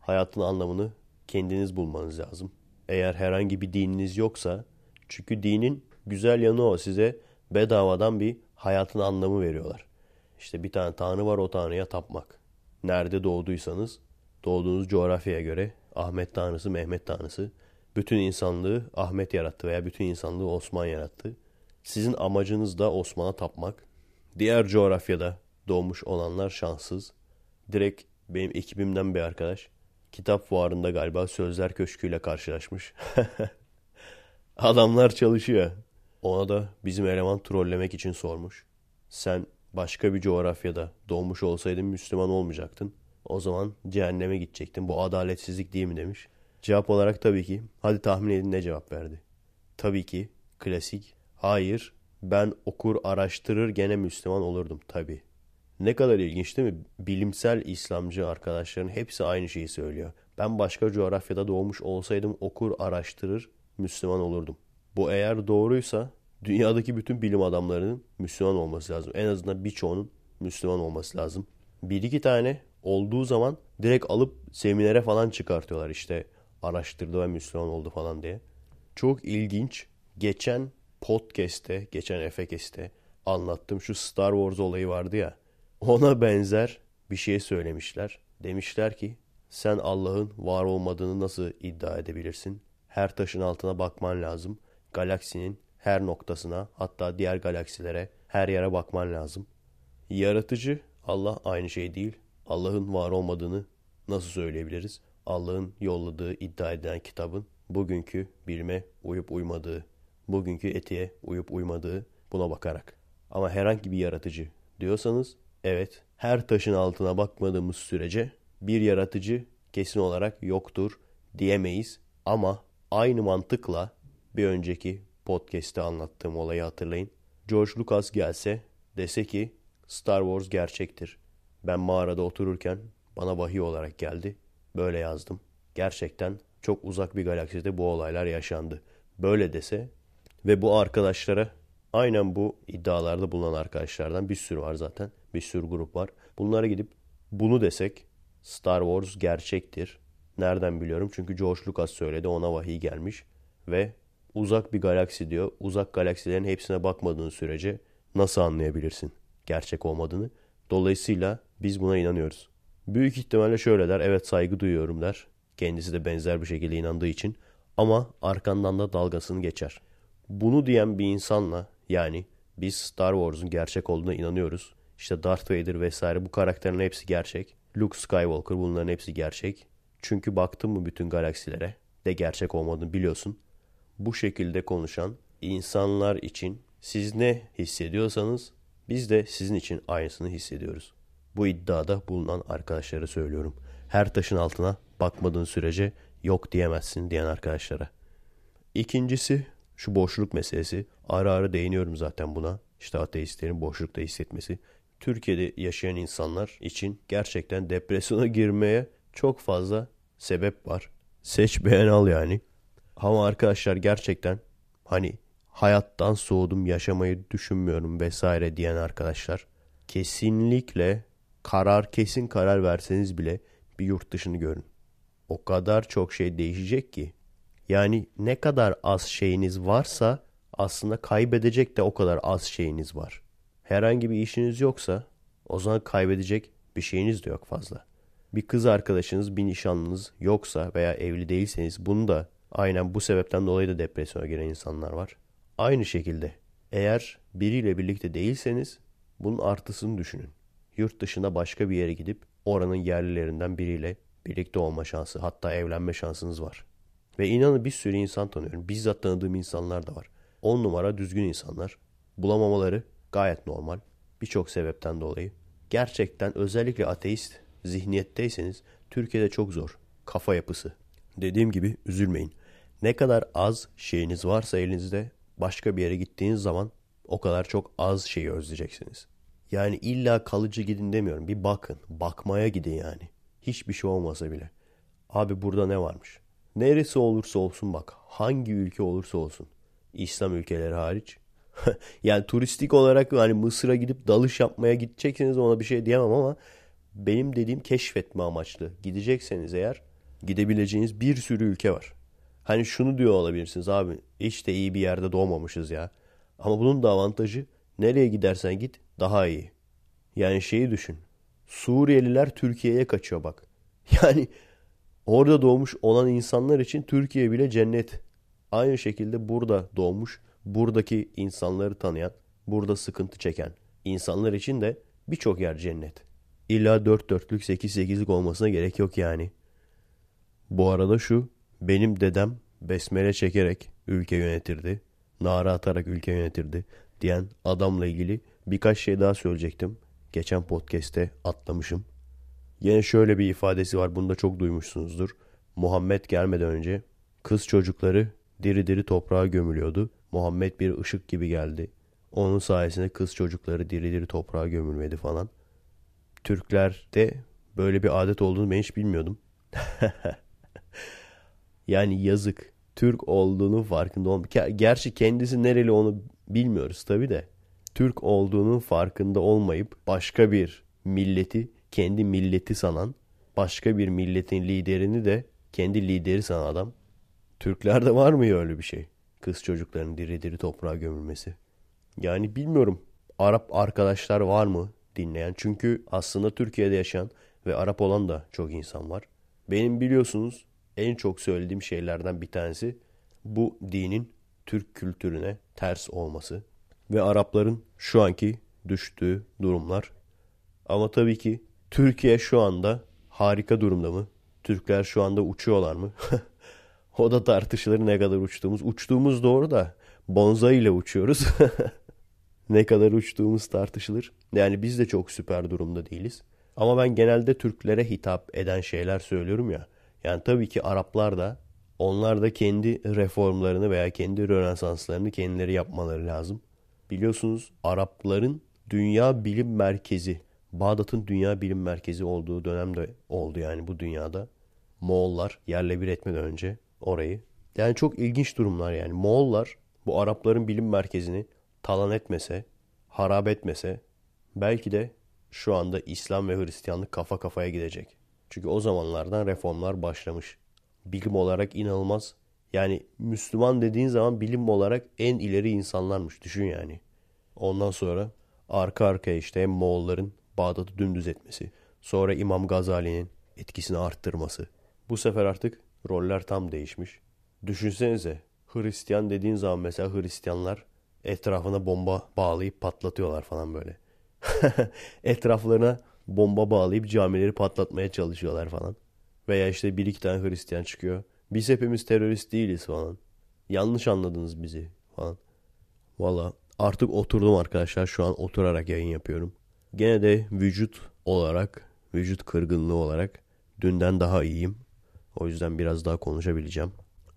Hayatın anlamını kendiniz bulmanız lazım. Eğer herhangi bir dininiz yoksa çünkü dinin güzel yanı o size bedavadan bir hayatın anlamı veriyorlar. İşte bir tane tanrı var o tanrıya tapmak. Nerede doğduysanız doğduğunuz coğrafyaya göre Ahmet tanrısı, Mehmet tanrısı bütün insanlığı Ahmet yarattı veya bütün insanlığı Osman yarattı. Sizin amacınız da Osman'a tapmak. Diğer coğrafyada doğmuş olanlar şanssız. Direkt benim ekibimden bir arkadaş kitap fuarında galiba Sözler Köşkü ile karşılaşmış. Adamlar çalışıyor. Ona da bizim eleman trollemek için sormuş. Sen başka bir coğrafyada doğmuş olsaydın Müslüman olmayacaktın. O zaman cehenneme gidecektin. Bu adaletsizlik değil mi demiş. Cevap olarak tabii ki hadi tahmin edin ne cevap verdi. Tabii ki klasik hayır ben okur araştırır gene Müslüman olurdum tabii. Ne kadar ilginç değil mi? Bilimsel İslamcı arkadaşların hepsi aynı şeyi söylüyor. Ben başka coğrafyada doğmuş olsaydım okur araştırır Müslüman olurdum. Bu eğer doğruysa dünyadaki bütün bilim adamlarının Müslüman olması lazım. En azından birçoğunun Müslüman olması lazım. Bir iki tane olduğu zaman direkt alıp seminere falan çıkartıyorlar işte araştırdı ve Müslüman oldu falan diye. Çok ilginç. Geçen podcast'te, geçen FKS'te anlattım şu Star Wars olayı vardı ya. Ona benzer bir şey söylemişler. Demişler ki sen Allah'ın var olmadığını nasıl iddia edebilirsin? Her taşın altına bakman lazım. Galaksinin her noktasına hatta diğer galaksilere her yere bakman lazım. Yaratıcı Allah aynı şey değil. Allah'ın var olmadığını nasıl söyleyebiliriz? Allah'ın yolladığı iddia edilen kitabın bugünkü bilime uyup uymadığı, bugünkü etiğe uyup uymadığı buna bakarak. Ama herhangi bir yaratıcı diyorsanız evet her taşın altına bakmadığımız sürece bir yaratıcı kesin olarak yoktur diyemeyiz. Ama aynı mantıkla bir önceki podcast'te anlattığım olayı hatırlayın. George Lucas gelse dese ki Star Wars gerçektir. Ben mağarada otururken bana vahiy olarak geldi Böyle yazdım. Gerçekten çok uzak bir galakside bu olaylar yaşandı. Böyle dese ve bu arkadaşlara aynen bu iddialarda bulunan arkadaşlardan bir sürü var zaten. Bir sürü grup var. Bunlara gidip bunu desek Star Wars gerçektir. Nereden biliyorum? Çünkü George Lucas söyledi ona vahiy gelmiş ve uzak bir galaksi diyor. Uzak galaksilerin hepsine bakmadığın sürece nasıl anlayabilirsin gerçek olmadığını? Dolayısıyla biz buna inanıyoruz. Büyük ihtimalle şöyle der. Evet saygı duyuyorum der. Kendisi de benzer bir şekilde inandığı için. Ama arkandan da dalgasını geçer. Bunu diyen bir insanla yani biz Star Wars'un gerçek olduğuna inanıyoruz. İşte Darth Vader vesaire bu karakterlerin hepsi gerçek. Luke Skywalker bunların hepsi gerçek. Çünkü baktın mı bütün galaksilere de gerçek olmadığını biliyorsun. Bu şekilde konuşan insanlar için siz ne hissediyorsanız biz de sizin için aynısını hissediyoruz. Bu iddiada bulunan arkadaşlara söylüyorum. Her taşın altına bakmadığın sürece yok diyemezsin diyen arkadaşlara. İkincisi şu boşluk meselesi. Ara ara değiniyorum zaten buna. İşte ateistlerin boşlukta hissetmesi. Türkiye'de yaşayan insanlar için gerçekten depresyona girmeye çok fazla sebep var. Seç beğen al yani. Ama arkadaşlar gerçekten hani hayattan soğudum yaşamayı düşünmüyorum vesaire diyen arkadaşlar kesinlikle karar kesin karar verseniz bile bir yurt dışını görün. O kadar çok şey değişecek ki. Yani ne kadar az şeyiniz varsa aslında kaybedecek de o kadar az şeyiniz var. Herhangi bir işiniz yoksa o zaman kaybedecek bir şeyiniz de yok fazla. Bir kız arkadaşınız, bir nişanlınız yoksa veya evli değilseniz bunu da aynen bu sebepten dolayı da depresyona giren insanlar var. Aynı şekilde eğer biriyle birlikte değilseniz bunun artısını düşünün yurt dışına başka bir yere gidip oranın yerlilerinden biriyle birlikte olma şansı hatta evlenme şansınız var. Ve inanın bir sürü insan tanıyorum. Bizzat tanıdığım insanlar da var. On numara düzgün insanlar. Bulamamaları gayet normal. Birçok sebepten dolayı. Gerçekten özellikle ateist zihniyetteyseniz Türkiye'de çok zor. Kafa yapısı. Dediğim gibi üzülmeyin. Ne kadar az şeyiniz varsa elinizde başka bir yere gittiğiniz zaman o kadar çok az şeyi özleyeceksiniz. Yani illa kalıcı gidin demiyorum. Bir bakın. Bakmaya gidin yani. Hiçbir şey olmasa bile. Abi burada ne varmış? Neresi olursa olsun bak. Hangi ülke olursa olsun. İslam ülkeleri hariç. yani turistik olarak hani Mısır'a gidip dalış yapmaya gidecekseniz ona bir şey diyemem ama benim dediğim keşfetme amaçlı. Gidecekseniz eğer gidebileceğiniz bir sürü ülke var. Hani şunu diyor olabilirsiniz abi işte iyi bir yerde doğmamışız ya. Ama bunun da avantajı nereye gidersen git daha iyi. Yani şeyi düşün. Suriyeliler Türkiye'ye kaçıyor bak. Yani orada doğmuş olan insanlar için Türkiye bile cennet. Aynı şekilde burada doğmuş, buradaki insanları tanıyan, burada sıkıntı çeken insanlar için de birçok yer cennet. İlla dört dörtlük sekiz sekizlik olmasına gerek yok yani. Bu arada şu, benim dedem besmele çekerek ülke yönetirdi, nara atarak ülke yönetirdi diyen adamla ilgili Birkaç şey daha söyleyecektim. Geçen podcast'te atlamışım. Yine şöyle bir ifadesi var. Bunu da çok duymuşsunuzdur. Muhammed gelmeden önce kız çocukları diri diri toprağa gömülüyordu. Muhammed bir ışık gibi geldi. Onun sayesinde kız çocukları diri diri toprağa gömülmedi falan. Türklerde böyle bir adet olduğunu ben hiç bilmiyordum. yani yazık. Türk olduğunu farkında olmuyor. Gerçi kendisi nereli onu bilmiyoruz tabi de. Türk olduğunun farkında olmayıp başka bir milleti kendi milleti sanan, başka bir milletin liderini de kendi lideri sanan adam. Türklerde var mı öyle bir şey? Kız çocuklarının diri diri toprağa gömülmesi. Yani bilmiyorum. Arap arkadaşlar var mı dinleyen? Çünkü aslında Türkiye'de yaşayan ve Arap olan da çok insan var. Benim biliyorsunuz en çok söylediğim şeylerden bir tanesi bu dinin Türk kültürüne ters olması ve Arapların şu anki düştüğü durumlar. Ama tabii ki Türkiye şu anda harika durumda mı? Türkler şu anda uçuyorlar mı? o da tartışılır ne kadar uçtuğumuz. Uçtuğumuz doğru da bonza ile uçuyoruz. ne kadar uçtuğumuz tartışılır. Yani biz de çok süper durumda değiliz. Ama ben genelde Türklere hitap eden şeyler söylüyorum ya. Yani tabii ki Araplar da onlar da kendi reformlarını veya kendi rönesanslarını kendileri yapmaları lazım. Biliyorsunuz Arapların dünya bilim merkezi, Bağdat'ın dünya bilim merkezi olduğu dönemde oldu yani bu dünyada. Moğollar yerle bir etmeden önce orayı. Yani çok ilginç durumlar yani. Moğollar bu Arapların bilim merkezini talan etmese, harap etmese belki de şu anda İslam ve Hristiyanlık kafa kafaya gidecek. Çünkü o zamanlardan reformlar başlamış. Bilim olarak inanılmaz yani Müslüman dediğin zaman bilim olarak en ileri insanlarmış. Düşün yani. Ondan sonra arka arkaya işte hem Moğolların Bağdat'ı dümdüz etmesi. Sonra İmam Gazali'nin etkisini arttırması. Bu sefer artık roller tam değişmiş. Düşünsenize Hristiyan dediğin zaman mesela Hristiyanlar etrafına bomba bağlayıp patlatıyorlar falan böyle. Etraflarına bomba bağlayıp camileri patlatmaya çalışıyorlar falan. Veya işte bir iki tane Hristiyan çıkıyor. Biz hepimiz terörist değiliz falan. Yanlış anladınız bizi falan. Valla artık oturdum arkadaşlar. Şu an oturarak yayın yapıyorum. Gene de vücut olarak, vücut kırgınlığı olarak dünden daha iyiyim. O yüzden biraz daha konuşabileceğim.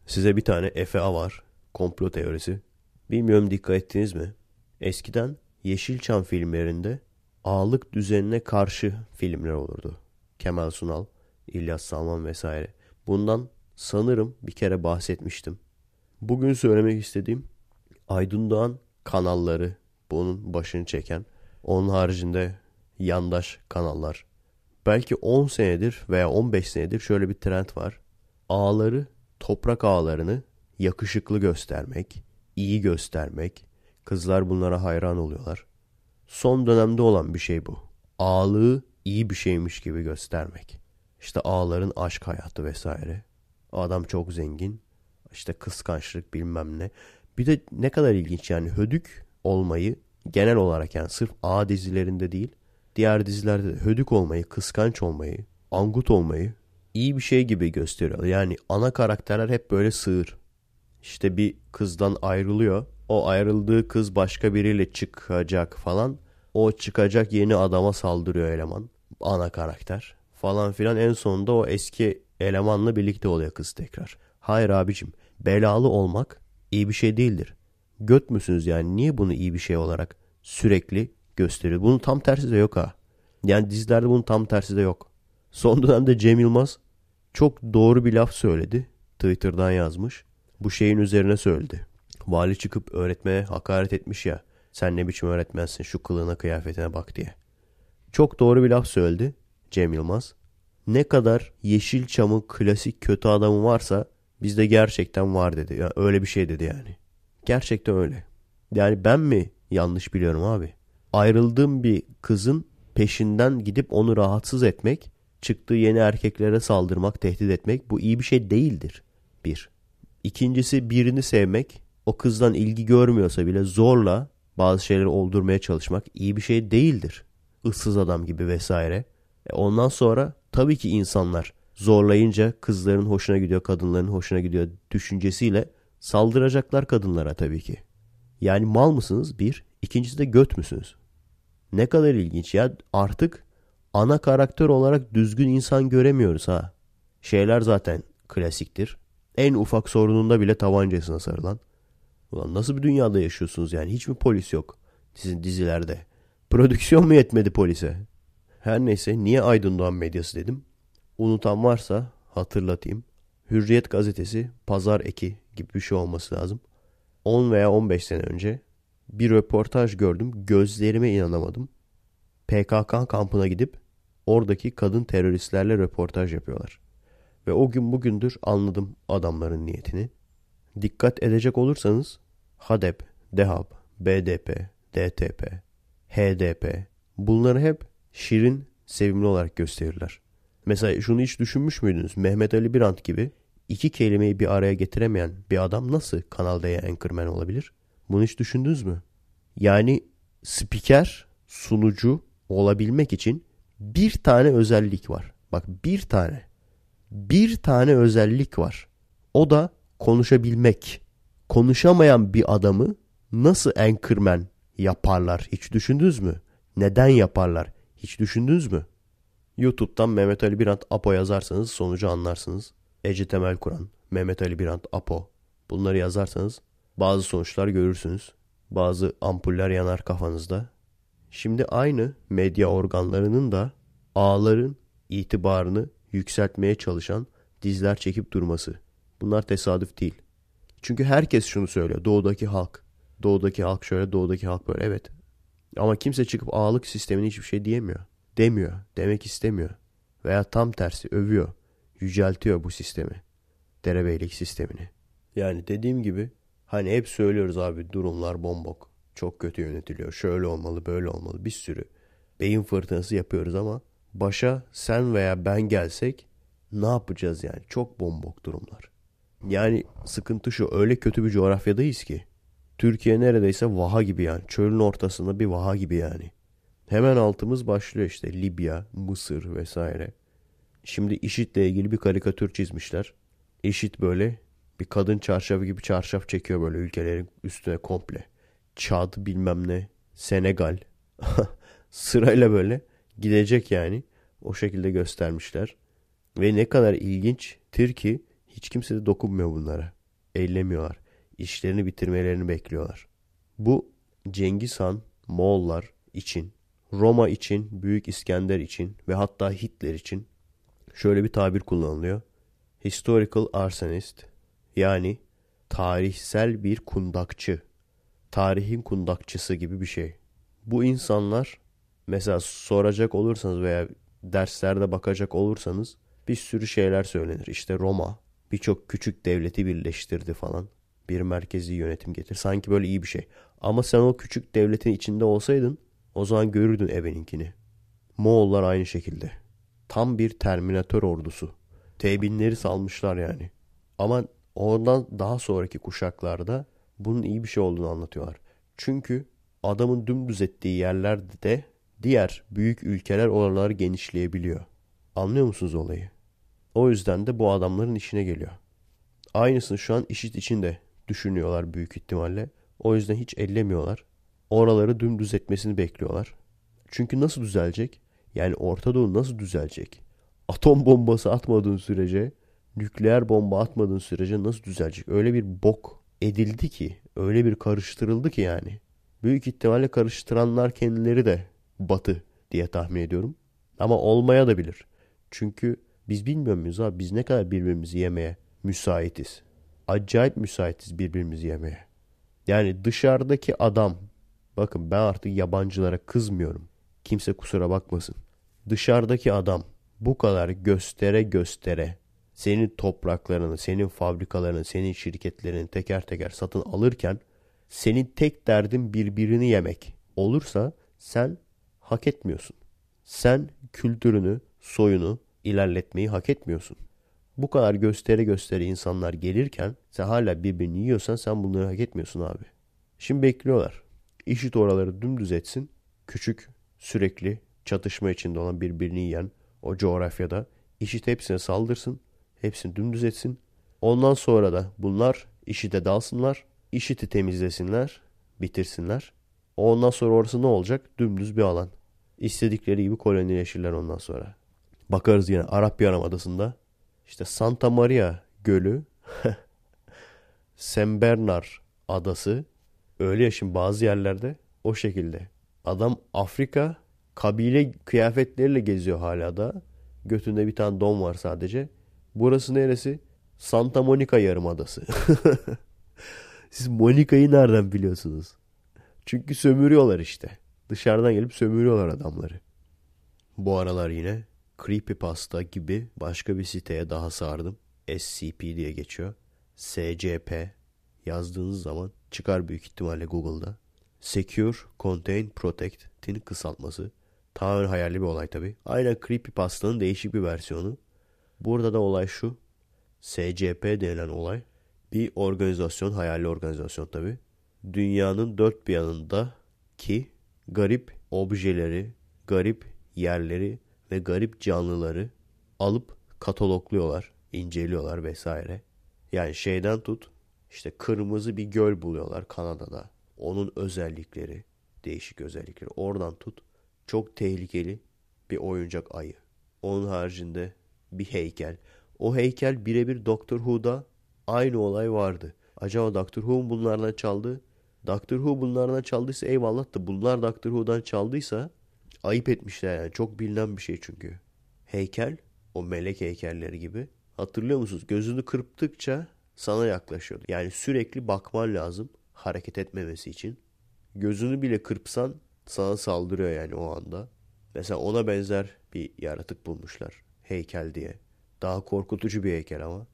Size bir tane FA var. Komplo teorisi. Bilmiyorum dikkat ettiniz mi? Eskiden Yeşilçam filmlerinde ağalık düzenine karşı filmler olurdu. Kemal Sunal, İlyas Salman vesaire. Bundan sanırım bir kere bahsetmiştim. Bugün söylemek istediğim Aydın Doğan kanalları bunun başını çeken. Onun haricinde yandaş kanallar. Belki 10 senedir veya 15 senedir şöyle bir trend var. Ağları, toprak ağlarını yakışıklı göstermek, iyi göstermek. Kızlar bunlara hayran oluyorlar. Son dönemde olan bir şey bu. Ağlığı iyi bir şeymiş gibi göstermek. İşte ağların aşk hayatı vesaire. O adam çok zengin. İşte kıskançlık bilmem ne. Bir de ne kadar ilginç yani hödük olmayı genel olarak yani sırf A dizilerinde değil diğer dizilerde de hödük olmayı, kıskanç olmayı, angut olmayı iyi bir şey gibi gösteriyor. Yani ana karakterler hep böyle sığır. İşte bir kızdan ayrılıyor. O ayrıldığı kız başka biriyle çıkacak falan. O çıkacak yeni adama saldırıyor eleman. Ana karakter falan filan en sonunda o eski Elemanla birlikte oluyor kız tekrar. Hayır abicim belalı olmak iyi bir şey değildir. Göt müsünüz yani niye bunu iyi bir şey olarak sürekli gösteriyor? Bunun tam tersi de yok ha. Yani dizilerde bunun tam tersi de yok. Son dönemde Cem Yılmaz çok doğru bir laf söyledi. Twitter'dan yazmış. Bu şeyin üzerine söyledi. Vali çıkıp öğretmeye hakaret etmiş ya. Sen ne biçim öğretmensin şu kılığına kıyafetine bak diye. Çok doğru bir laf söyledi Cem Yılmaz ne kadar yeşil çamı klasik kötü adamı varsa bizde gerçekten var dedi. Yani öyle bir şey dedi yani. Gerçekten öyle. Yani ben mi yanlış biliyorum abi? Ayrıldığım bir kızın peşinden gidip onu rahatsız etmek, çıktığı yeni erkeklere saldırmak, tehdit etmek bu iyi bir şey değildir. Bir. İkincisi birini sevmek, o kızdan ilgi görmüyorsa bile zorla bazı şeyleri oldurmaya çalışmak iyi bir şey değildir. Issız adam gibi vesaire. E ondan sonra Tabii ki insanlar zorlayınca kızların hoşuna gidiyor, kadınların hoşuna gidiyor düşüncesiyle saldıracaklar kadınlara tabii ki. Yani mal mısınız bir, ikincisi de göt müsünüz? Ne kadar ilginç ya artık ana karakter olarak düzgün insan göremiyoruz ha. Şeyler zaten klasiktir. En ufak sorununda bile tabancasına sarılan. Ulan nasıl bir dünyada yaşıyorsunuz yani hiç mi polis yok sizin dizilerde? Prodüksiyon mu yetmedi polise? Her neyse niye Aydın Doğan medyası dedim. Unutan varsa hatırlatayım. Hürriyet gazetesi pazar eki gibi bir şey olması lazım. 10 veya 15 sene önce bir röportaj gördüm. Gözlerime inanamadım. PKK kampına gidip oradaki kadın teröristlerle röportaj yapıyorlar. Ve o gün bugündür anladım adamların niyetini. Dikkat edecek olursanız HADEP, DEHAP, BDP, DTP, HDP bunları hep şirin, sevimli olarak gösterirler. Mesela şunu hiç düşünmüş müydünüz? Mehmet Ali Birant gibi iki kelimeyi bir araya getiremeyen bir adam nasıl Kanal D'ye anchorman olabilir? Bunu hiç düşündünüz mü? Yani spiker, sunucu olabilmek için bir tane özellik var. Bak bir tane. Bir tane özellik var. O da konuşabilmek. Konuşamayan bir adamı nasıl anchorman yaparlar hiç düşündünüz mü? Neden yaparlar? Hiç düşündünüz mü? YouTube'dan Mehmet Ali Birant Apo yazarsanız sonucu anlarsınız. Ece Temel Kur'an, Mehmet Ali Birant Apo. Bunları yazarsanız bazı sonuçlar görürsünüz. Bazı ampuller yanar kafanızda. Şimdi aynı medya organlarının da ağların itibarını yükseltmeye çalışan dizler çekip durması. Bunlar tesadüf değil. Çünkü herkes şunu söylüyor. Doğudaki halk. Doğudaki halk şöyle, doğudaki halk böyle. Evet ama kimse çıkıp ağalık sistemine hiçbir şey diyemiyor. Demiyor. Demek istemiyor. Veya tam tersi övüyor. Yüceltiyor bu sistemi. Derebeylik sistemini. Yani dediğim gibi hani hep söylüyoruz abi durumlar bombok. Çok kötü yönetiliyor. Şöyle olmalı böyle olmalı bir sürü. Beyin fırtınası yapıyoruz ama başa sen veya ben gelsek ne yapacağız yani? Çok bombok durumlar. Yani sıkıntı şu öyle kötü bir coğrafyadayız ki Türkiye neredeyse vaha gibi yani. Çölün ortasında bir vaha gibi yani. Hemen altımız başlıyor işte Libya, Mısır vesaire. Şimdi IŞİD'le ilgili bir karikatür çizmişler. IŞİD böyle bir kadın çarşafı gibi çarşaf çekiyor böyle ülkelerin üstüne komple. Çad bilmem ne, Senegal. Sırayla böyle gidecek yani. O şekilde göstermişler. Ve ne kadar ilginçtir ki hiç kimse de dokunmuyor bunlara. Eylemiyorlar işlerini bitirmelerini bekliyorlar. Bu Cengiz Han, Moğollar için, Roma için, Büyük İskender için ve hatta Hitler için şöyle bir tabir kullanılıyor. Historical arsonist yani tarihsel bir kundakçı, tarihin kundakçısı gibi bir şey. Bu insanlar mesela soracak olursanız veya derslerde bakacak olursanız bir sürü şeyler söylenir. İşte Roma birçok küçük devleti birleştirdi falan bir merkezi yönetim getir. Sanki böyle iyi bir şey. Ama sen o küçük devletin içinde olsaydın o zaman görürdün ebeninkini. Moğollar aynı şekilde. Tam bir terminatör ordusu. Tebinleri salmışlar yani. Ama oradan daha sonraki kuşaklarda bunun iyi bir şey olduğunu anlatıyorlar. Çünkü adamın dümdüz ettiği yerlerde de diğer büyük ülkeler oraları genişleyebiliyor. Anlıyor musunuz olayı? O yüzden de bu adamların işine geliyor. Aynısını şu an işit içinde düşünüyorlar büyük ihtimalle. O yüzden hiç ellemiyorlar. Oraları dümdüz etmesini bekliyorlar. Çünkü nasıl düzelecek? Yani Orta Doğu nasıl düzelecek? Atom bombası atmadığın sürece, nükleer bomba atmadığın sürece nasıl düzelecek? Öyle bir bok edildi ki, öyle bir karıştırıldı ki yani. Büyük ihtimalle karıştıranlar kendileri de batı diye tahmin ediyorum. Ama olmaya da bilir. Çünkü biz bilmiyor muyuz abi biz ne kadar birbirimizi yemeye müsaitiz acayip müsaitiz birbirimizi yemeye. Yani dışarıdaki adam bakın ben artık yabancılara kızmıyorum. Kimse kusura bakmasın. Dışarıdaki adam bu kadar göstere göstere senin topraklarını, senin fabrikalarını, senin şirketlerini teker teker satın alırken senin tek derdin birbirini yemek olursa sen hak etmiyorsun. Sen kültürünü, soyunu ilerletmeyi hak etmiyorsun. Bu kadar gösteri gösteri insanlar gelirken sen hala birbirini yiyorsan sen bunları hak etmiyorsun abi. Şimdi bekliyorlar. İşit oraları dümdüz etsin. Küçük, sürekli çatışma içinde olan birbirini yiyen o coğrafyada işit hepsine saldırsın. Hepsini dümdüz etsin. Ondan sonra da bunlar işite dalsınlar. işiti temizlesinler. Bitirsinler. Ondan sonra orası ne olacak? Dümdüz bir alan. İstedikleri gibi kolonileşirler ondan sonra. Bakarız yine Arap Yarımadası'nda işte Santa Maria Gölü, San Bernard Adası. Öyle ya şimdi bazı yerlerde o şekilde. Adam Afrika kabile kıyafetleriyle geziyor hala da. Götünde bir tane don var sadece. Burası neresi? Santa Monica Yarımadası. Siz Monica'yı nereden biliyorsunuz? Çünkü sömürüyorlar işte. Dışarıdan gelip sömürüyorlar adamları. Bu aralar yine Creepypasta gibi başka bir siteye daha sardım. SCP diye geçiyor. SCP yazdığınız zaman çıkar büyük ihtimalle Google'da. Secure Contain Protect'in kısaltması. Tamamen hayali bir olay tabi. Aynen Creepypasta'nın değişik bir versiyonu. Burada da olay şu. SCP denilen olay bir organizasyon, hayali organizasyon tabi. Dünyanın dört bir yanındaki garip objeleri, garip yerleri ve garip canlıları alıp katalogluyorlar, inceliyorlar vesaire. Yani şeyden tut işte kırmızı bir göl buluyorlar Kanada'da. Onun özellikleri, değişik özellikleri. Oradan tut çok tehlikeli bir oyuncak ayı. Onun haricinde bir heykel. O heykel birebir Doctor Who'da aynı olay vardı. Acaba Doctor Who bunlardan çaldı? Doctor Who bunlardan çaldıysa eyvallah da bunlar Doctor Who'dan çaldıysa ayıp etmişler yani. Çok bilinen bir şey çünkü. Heykel, o melek heykelleri gibi. Hatırlıyor musunuz? Gözünü kırptıkça sana yaklaşıyordu. Yani sürekli bakman lazım hareket etmemesi için. Gözünü bile kırpsan sana saldırıyor yani o anda. Mesela ona benzer bir yaratık bulmuşlar. Heykel diye. Daha korkutucu bir heykel ama.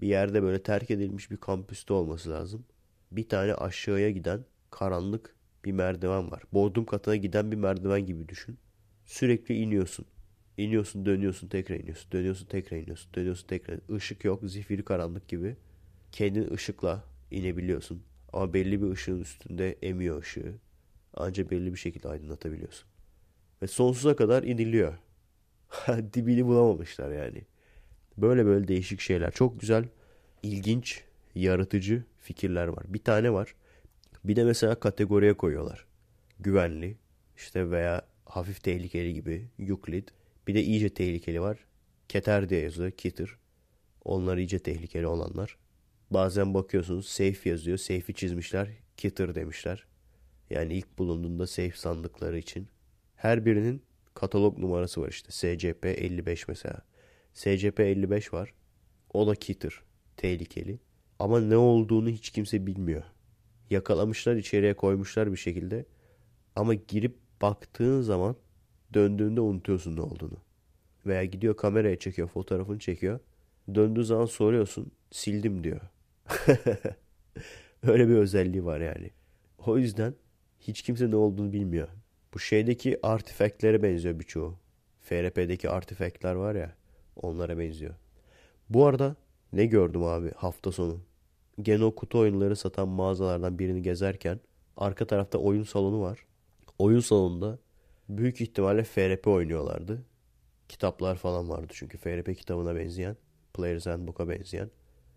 Bir yerde böyle terk edilmiş bir kampüste olması lazım. Bir tane aşağıya giden karanlık bir merdiven var. Bodrum katına giden bir merdiven gibi düşün. Sürekli iniyorsun. İniyorsun, dönüyorsun, tekrar iniyorsun. Dönüyorsun, tekrar iniyorsun. Dönüyorsun, tekrar. Işık yok, zifiri karanlık gibi. Kendin ışıkla inebiliyorsun. Ama belli bir ışığın üstünde emiyor ışığı. Ancak belli bir şekilde aydınlatabiliyorsun. Ve sonsuza kadar iniliyor. Dibini bulamamışlar yani. Böyle böyle değişik şeyler. Çok güzel, ilginç, yaratıcı fikirler var. Bir tane var. Bir de mesela kategoriye koyuyorlar. Güvenli işte veya hafif tehlikeli gibi Euclid. Bir de iyice tehlikeli var. Keter diye yazıyor. Keter. Onlar iyice tehlikeli olanlar. Bazen bakıyorsunuz safe yazıyor. Safe'i çizmişler. Keter demişler. Yani ilk bulunduğunda safe sandıkları için. Her birinin katalog numarası var işte. SCP 55 mesela. SCP 55 var. O da Keter. Tehlikeli. Ama ne olduğunu hiç kimse bilmiyor yakalamışlar içeriye koymuşlar bir şekilde. Ama girip baktığın zaman döndüğünde unutuyorsun ne olduğunu. Veya gidiyor kameraya çekiyor fotoğrafını çekiyor. Döndüğü zaman soruyorsun sildim diyor. Öyle bir özelliği var yani. O yüzden hiç kimse ne olduğunu bilmiyor. Bu şeydeki artifektlere benziyor birçoğu. FRP'deki artifektler var ya onlara benziyor. Bu arada ne gördüm abi hafta sonu? Geno kutu oyunları satan mağazalardan birini gezerken arka tarafta oyun salonu var. Oyun salonunda büyük ihtimalle FRP oynuyorlardı. Kitaplar falan vardı çünkü FRP kitabına benzeyen, Players Handbook'a benzeyen.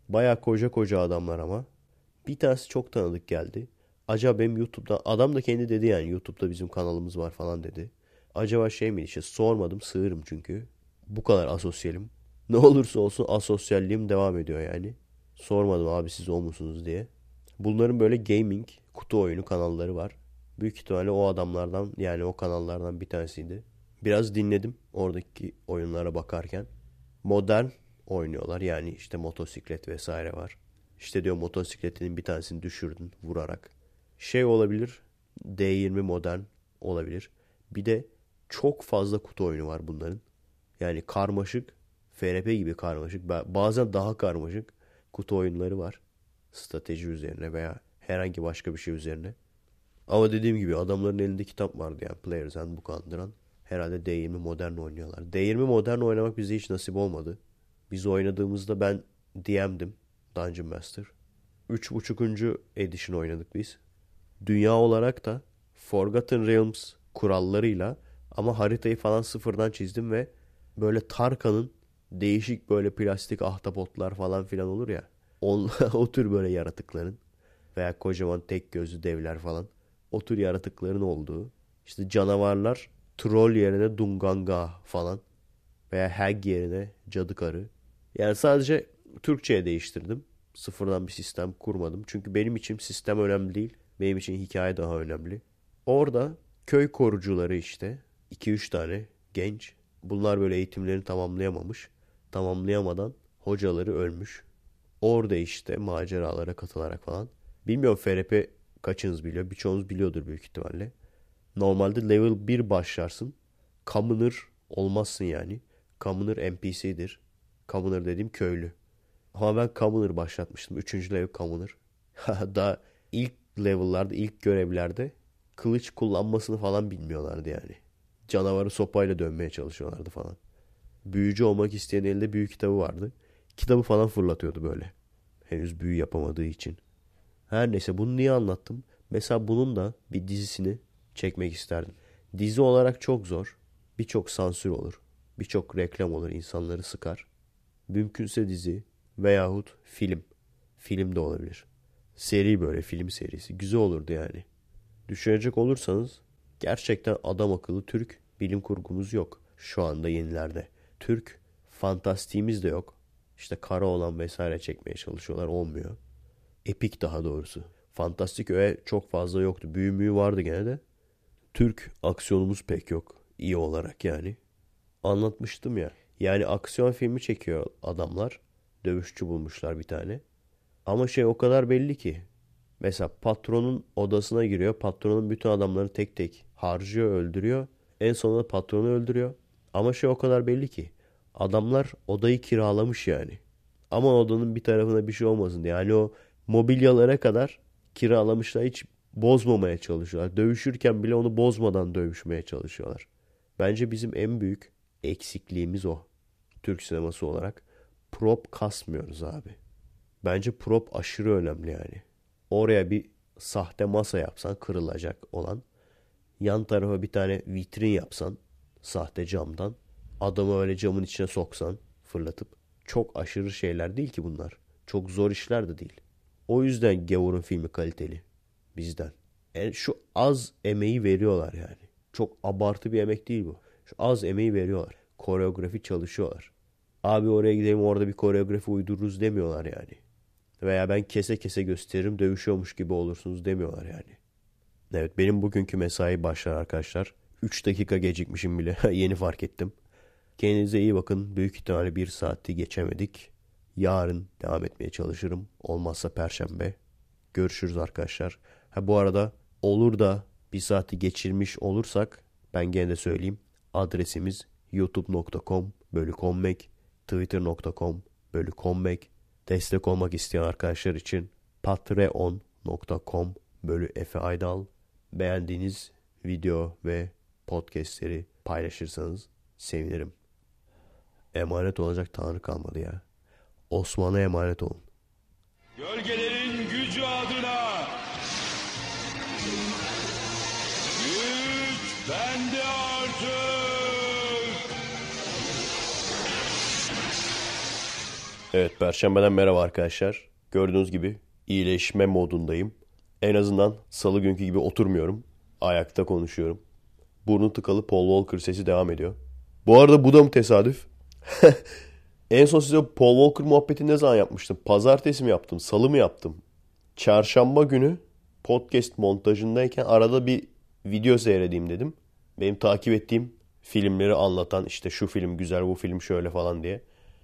Baya koca koca adamlar ama. Bir tanesi çok tanıdık geldi. Acaba benim YouTube'da adam da kendi dedi yani YouTube'da bizim kanalımız var falan dedi. Acaba şey mi işte sormadım sığırım çünkü. Bu kadar asosyalim. Ne olursa olsun asosyalliğim devam ediyor yani. Sormadım abi siz o musunuz diye. Bunların böyle gaming kutu oyunu kanalları var. Büyük ihtimalle o adamlardan yani o kanallardan bir tanesiydi. Biraz dinledim oradaki oyunlara bakarken. Modern oynuyorlar yani işte motosiklet vesaire var. İşte diyor motosikletinin bir tanesini düşürdün vurarak. Şey olabilir D20 modern olabilir. Bir de çok fazla kutu oyunu var bunların. Yani karmaşık FRP gibi karmaşık bazen daha karmaşık kutu oyunları var. Strateji üzerine veya herhangi başka bir şey üzerine. Ama dediğim gibi adamların elinde kitap vardı yani Players Handbook andıran. Herhalde D20 modern oynuyorlar. D20 modern oynamak bize hiç nasip olmadı. Biz oynadığımızda ben DM'dim. Dungeon Master. 3.5. Edition oynadık biz. Dünya olarak da Forgotten Realms kurallarıyla ama haritayı falan sıfırdan çizdim ve böyle Tarkan'ın değişik böyle plastik ahtapotlar falan filan olur ya. On, o tür böyle yaratıkların veya kocaman tek gözlü devler falan. O tür yaratıkların olduğu. İşte canavarlar troll yerine dunganga falan veya hag yerine cadı karı. Yani sadece Türkçe'ye değiştirdim. Sıfırdan bir sistem kurmadım. Çünkü benim için sistem önemli değil. Benim için hikaye daha önemli. Orada köy korucuları işte 2-3 tane genç. Bunlar böyle eğitimlerini tamamlayamamış tamamlayamadan hocaları ölmüş. Orada işte maceralara katılarak falan. Bilmiyorum FRP kaçınız biliyor. Birçoğunuz biliyordur büyük ihtimalle. Normalde level 1 başlarsın. Commoner olmazsın yani. Commoner NPC'dir. Commoner dediğim köylü. Ama ben Commoner başlatmıştım. Üçüncü level Commoner. Daha ilk level'larda, ilk görevlerde kılıç kullanmasını falan bilmiyorlardı yani. Canavarı sopayla dönmeye çalışıyorlardı falan büyücü olmak isteyen elde büyü kitabı vardı. Kitabı falan fırlatıyordu böyle. Henüz büyü yapamadığı için. Her neyse bunu niye anlattım? Mesela bunun da bir dizisini çekmek isterdim. Dizi olarak çok zor. Birçok sansür olur. Birçok reklam olur. insanları sıkar. Mümkünse dizi veyahut film. Film de olabilir. Seri böyle film serisi. Güzel olurdu yani. Düşünecek olursanız gerçekten adam akıllı Türk bilim kurgumuz yok şu anda yenilerde. Türk fantastiğimiz de yok. İşte kara olan vesaire çekmeye çalışıyorlar olmuyor. Epik daha doğrusu. Fantastik öyle çok fazla yoktu. büyümüğü vardı gene de. Türk aksiyonumuz pek yok. iyi olarak yani. Anlatmıştım ya. Yani aksiyon filmi çekiyor adamlar. Dövüşçü bulmuşlar bir tane. Ama şey o kadar belli ki. Mesela patronun odasına giriyor. Patronun bütün adamlarını tek tek harcıyor, öldürüyor. En sonunda patronu öldürüyor. Ama şey o kadar belli ki. Adamlar odayı kiralamış yani. Ama odanın bir tarafına bir şey olmasın diye. Yani o mobilyalara kadar kiralamışlar. Hiç bozmamaya çalışıyorlar. Dövüşürken bile onu bozmadan dövüşmeye çalışıyorlar. Bence bizim en büyük eksikliğimiz o. Türk sineması olarak. Prop kasmıyoruz abi. Bence prop aşırı önemli yani. Oraya bir sahte masa yapsan kırılacak olan. Yan tarafa bir tane vitrin yapsan sahte camdan Adamı öyle camın içine soksan fırlatıp. Çok aşırı şeyler değil ki bunlar. Çok zor işler de değil. O yüzden Gavur'un filmi kaliteli. Bizden. Yani şu az emeği veriyorlar yani. Çok abartı bir emek değil bu. Şu az emeği veriyorlar. Koreografi çalışıyorlar. Abi oraya gidelim orada bir koreografi uydururuz demiyorlar yani. Veya ben kese kese gösteririm dövüşüyormuş gibi olursunuz demiyorlar yani. Evet benim bugünkü mesai başlar arkadaşlar. 3 dakika gecikmişim bile yeni fark ettim. Kendinize iyi bakın. Büyük ihtimalle bir saati geçemedik. Yarın devam etmeye çalışırım. Olmazsa perşembe. Görüşürüz arkadaşlar. Ha bu arada olur da bir saati geçirmiş olursak ben gene de söyleyeyim. Adresimiz youtube.com bölü kommek, twitter.com bölü kommek. Destek olmak isteyen arkadaşlar için patreon.com bölü Efe Aydal. Beğendiğiniz video ve podcastleri paylaşırsanız sevinirim. Emanet olacak tanrı kalmadı ya. Osman'a emanet olun. Gölgelerin gücü adına Güç bende artık Evet Perşembeden merhaba arkadaşlar. Gördüğünüz gibi iyileşme modundayım. En azından salı günkü gibi oturmuyorum. Ayakta konuşuyorum. Burnu tıkalı Paul Walker sesi devam ediyor. Bu arada bu da mı tesadüf? en son size Paul Walker muhabbeti ne zaman yapmıştım? Pazartesi mi yaptım? Salı mı yaptım? Çarşamba günü podcast montajındayken arada bir video seyredeyim dedim. Benim takip ettiğim filmleri anlatan işte şu film güzel bu film şöyle falan diye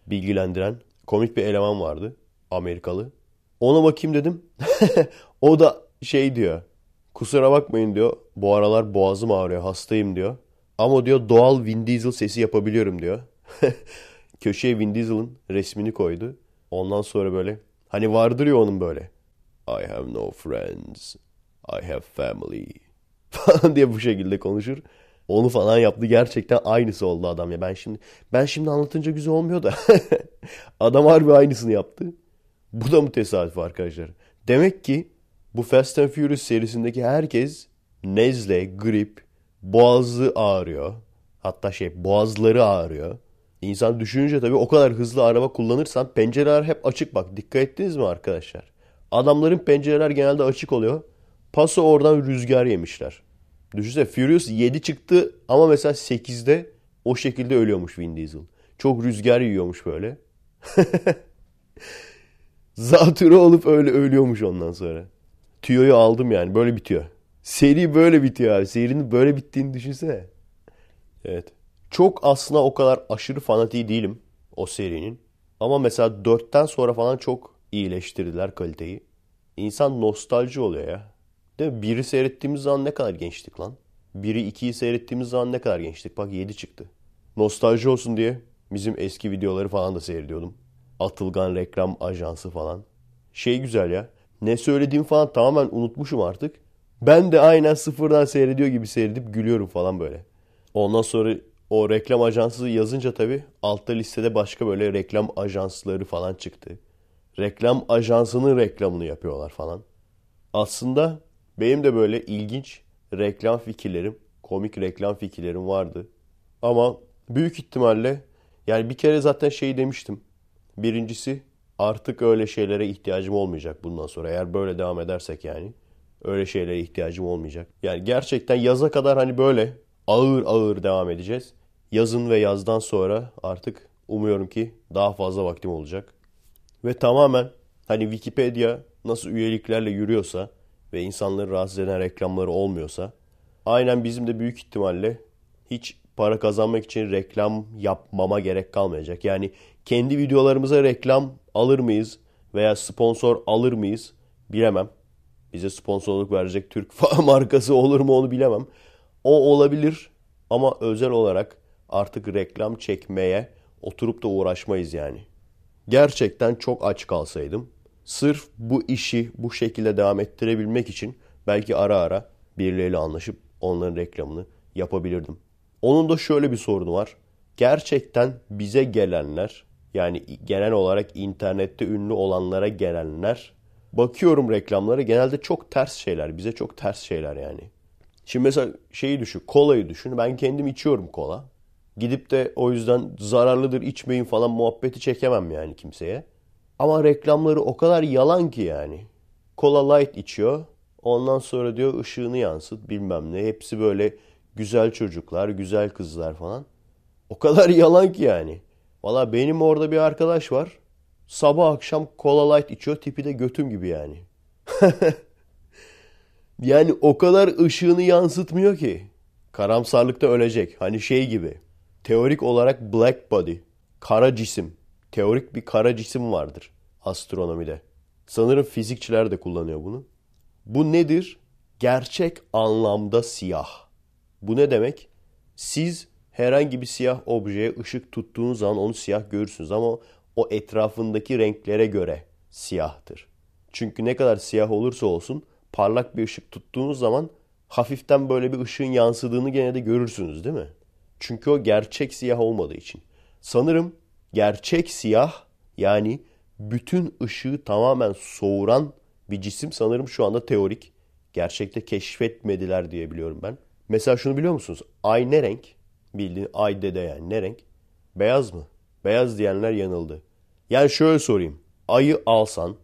bilgilendiren komik bir eleman vardı. Amerikalı. Ona bakayım dedim. o da şey diyor. Kusura bakmayın diyor. Bu aralar boğazım ağrıyor hastayım diyor. Ama diyor doğal Vin Diesel sesi yapabiliyorum diyor. Köşeye Vin Diesel'ın resmini koydu. Ondan sonra böyle hani vardır ya onun böyle. I have no friends. I have family. falan diye bu şekilde konuşur. Onu falan yaptı. Gerçekten aynısı oldu adam ya. Ben şimdi ben şimdi anlatınca güzel olmuyor da. adam harbi aynısını yaptı. Bu da mı tesadüf arkadaşlar? Demek ki bu Fast and Furious serisindeki herkes nezle, grip, boğazı ağrıyor. Hatta şey boğazları ağrıyor. İnsan düşününce tabii o kadar hızlı araba kullanırsan pencereler hep açık bak. Dikkat ettiniz mi arkadaşlar? Adamların pencereler genelde açık oluyor. Paso oradan rüzgar yemişler. Düşünsene Furious 7 çıktı ama mesela 8'de o şekilde ölüyormuş Vin Diesel. Çok rüzgar yiyormuş böyle. Zatürre olup öyle ölüyormuş ondan sonra. Tüyoyu aldım yani böyle bitiyor. Seri böyle bitiyor abi. Serinin böyle bittiğini düşünsene. Evet. Çok aslında o kadar aşırı fanatiği değilim o serinin. Ama mesela 4'ten sonra falan çok iyileştirdiler kaliteyi. İnsan nostalji oluyor ya. Değil mi? Biri seyrettiğimiz zaman ne kadar gençtik lan. Biri 2'yi seyrettiğimiz zaman ne kadar gençtik. Bak 7 çıktı. Nostalji olsun diye bizim eski videoları falan da seyrediyordum. Atılgan Reklam Ajansı falan. Şey güzel ya. Ne söylediğimi falan tamamen unutmuşum artık. Ben de aynen sıfırdan seyrediyor gibi seyredip gülüyorum falan böyle. Ondan sonra o reklam ajansı yazınca tabii altta listede başka böyle reklam ajansları falan çıktı. Reklam ajansının reklamını yapıyorlar falan. Aslında benim de böyle ilginç reklam fikirlerim, komik reklam fikirlerim vardı. Ama büyük ihtimalle yani bir kere zaten şey demiştim. Birincisi artık öyle şeylere ihtiyacım olmayacak bundan sonra. Eğer böyle devam edersek yani. Öyle şeylere ihtiyacım olmayacak. Yani gerçekten yaza kadar hani böyle ağır ağır devam edeceğiz yazın ve yazdan sonra artık umuyorum ki daha fazla vaktim olacak. Ve tamamen hani Wikipedia nasıl üyeliklerle yürüyorsa ve insanları rahatsız eden reklamları olmuyorsa aynen bizim de büyük ihtimalle hiç para kazanmak için reklam yapmama gerek kalmayacak. Yani kendi videolarımıza reklam alır mıyız veya sponsor alır mıyız bilemem. Bize sponsorluk verecek Türk markası olur mu onu bilemem. O olabilir ama özel olarak artık reklam çekmeye oturup da uğraşmayız yani. Gerçekten çok aç kalsaydım sırf bu işi bu şekilde devam ettirebilmek için belki ara ara birileriyle anlaşıp onların reklamını yapabilirdim. Onun da şöyle bir sorunu var. Gerçekten bize gelenler yani genel olarak internette ünlü olanlara gelenler bakıyorum reklamlara genelde çok ters şeyler. Bize çok ters şeyler yani. Şimdi mesela şeyi düşün. Kolayı düşün. Ben kendim içiyorum kola. Gidip de o yüzden zararlıdır içmeyin falan muhabbeti çekemem yani kimseye. Ama reklamları o kadar yalan ki yani. Cola Light içiyor. Ondan sonra diyor ışığını yansıt bilmem ne. Hepsi böyle güzel çocuklar, güzel kızlar falan. O kadar yalan ki yani. Valla benim orada bir arkadaş var. Sabah akşam Cola Light içiyor. Tipi de götüm gibi yani. yani o kadar ışığını yansıtmıyor ki. Karamsarlıkta ölecek. Hani şey gibi. Teorik olarak black body, kara cisim, teorik bir kara cisim vardır astronomide. Sanırım fizikçiler de kullanıyor bunu. Bu nedir? Gerçek anlamda siyah. Bu ne demek? Siz herhangi bir siyah objeye ışık tuttuğunuz zaman onu siyah görürsünüz ama o etrafındaki renklere göre siyahtır. Çünkü ne kadar siyah olursa olsun parlak bir ışık tuttuğunuz zaman hafiften böyle bir ışığın yansıdığını gene de görürsünüz değil mi? Çünkü o gerçek siyah olmadığı için. Sanırım gerçek siyah yani bütün ışığı tamamen soğuran bir cisim sanırım şu anda teorik. Gerçekte keşfetmediler diye biliyorum ben. Mesela şunu biliyor musunuz? Ay ne renk? Bildiğin ay dede yani ne renk? Beyaz mı? Beyaz diyenler yanıldı. Yani şöyle sorayım. Ayı alsan,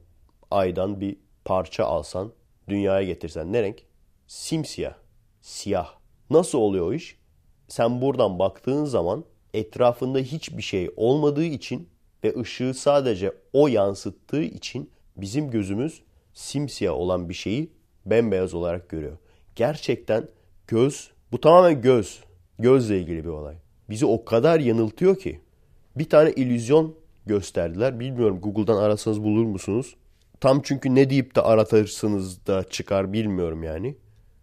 aydan bir parça alsan, dünyaya getirsen ne renk? Simsiyah. Siyah. Nasıl oluyor o iş? sen buradan baktığın zaman etrafında hiçbir şey olmadığı için ve ışığı sadece o yansıttığı için bizim gözümüz simsiyah olan bir şeyi bembeyaz olarak görüyor. Gerçekten göz, bu tamamen göz, gözle ilgili bir olay. Bizi o kadar yanıltıyor ki. Bir tane illüzyon gösterdiler. Bilmiyorum Google'dan arasanız bulur musunuz? Tam çünkü ne deyip de aratırsınız da çıkar bilmiyorum yani.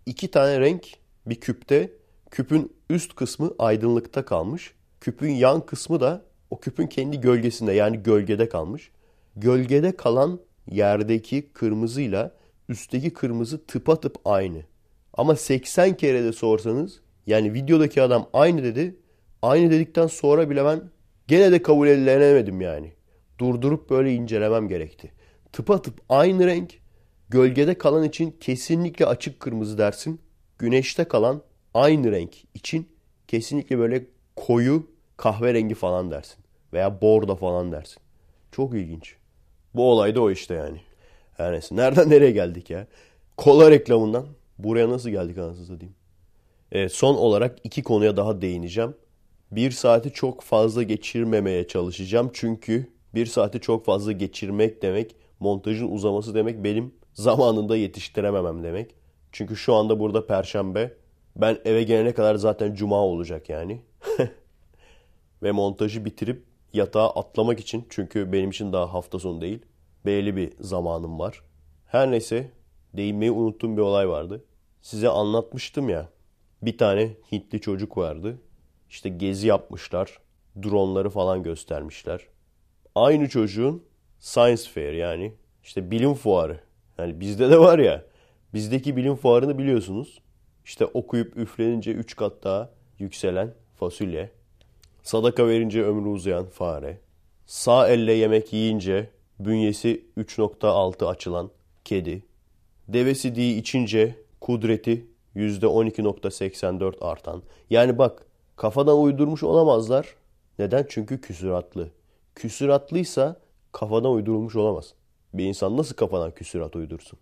İki tane renk bir küpte küpün üst kısmı aydınlıkta kalmış. Küpün yan kısmı da o küpün kendi gölgesinde yani gölgede kalmış. Gölgede kalan yerdeki kırmızıyla üstteki kırmızı tıpatıp aynı. Ama 80 kere de sorsanız yani videodaki adam aynı dedi. Aynı dedikten sonra bile ben gene de kabul edilemedim yani. Durdurup böyle incelemem gerekti. Tıpatıp aynı renk gölgede kalan için kesinlikle açık kırmızı dersin. Güneşte kalan aynı renk için kesinlikle böyle koyu kahverengi falan dersin. Veya bordo falan dersin. Çok ilginç. Bu olay da o işte yani. Her neyse. Nereden nereye geldik ya? Kola reklamından buraya nasıl geldik anasını satayım. Evet, son olarak iki konuya daha değineceğim. Bir saati çok fazla geçirmemeye çalışacağım. Çünkü bir saati çok fazla geçirmek demek montajın uzaması demek benim zamanında yetiştirememem demek. Çünkü şu anda burada perşembe ben eve gelene kadar zaten cuma olacak yani. Ve montajı bitirip yatağa atlamak için çünkü benim için daha hafta sonu değil. Belli bir zamanım var. Her neyse değinmeyi unuttuğum bir olay vardı. Size anlatmıştım ya. Bir tane Hintli çocuk vardı. İşte gezi yapmışlar. Dronları falan göstermişler. Aynı çocuğun Science Fair yani işte bilim fuarı. Yani bizde de var ya. Bizdeki bilim fuarını biliyorsunuz. İşte okuyup üflenince üç kat daha yükselen fasulye. Sadaka verince ömrü uzayan fare. Sağ elle yemek yiyince bünyesi 3.6 açılan kedi. Devesi diye içince kudreti %12.84 artan. Yani bak kafadan uydurmuş olamazlar. Neden? Çünkü küsüratlı. Küsüratlıysa kafadan uydurulmuş olamaz. Bir insan nasıl kafadan küsürat uydursun?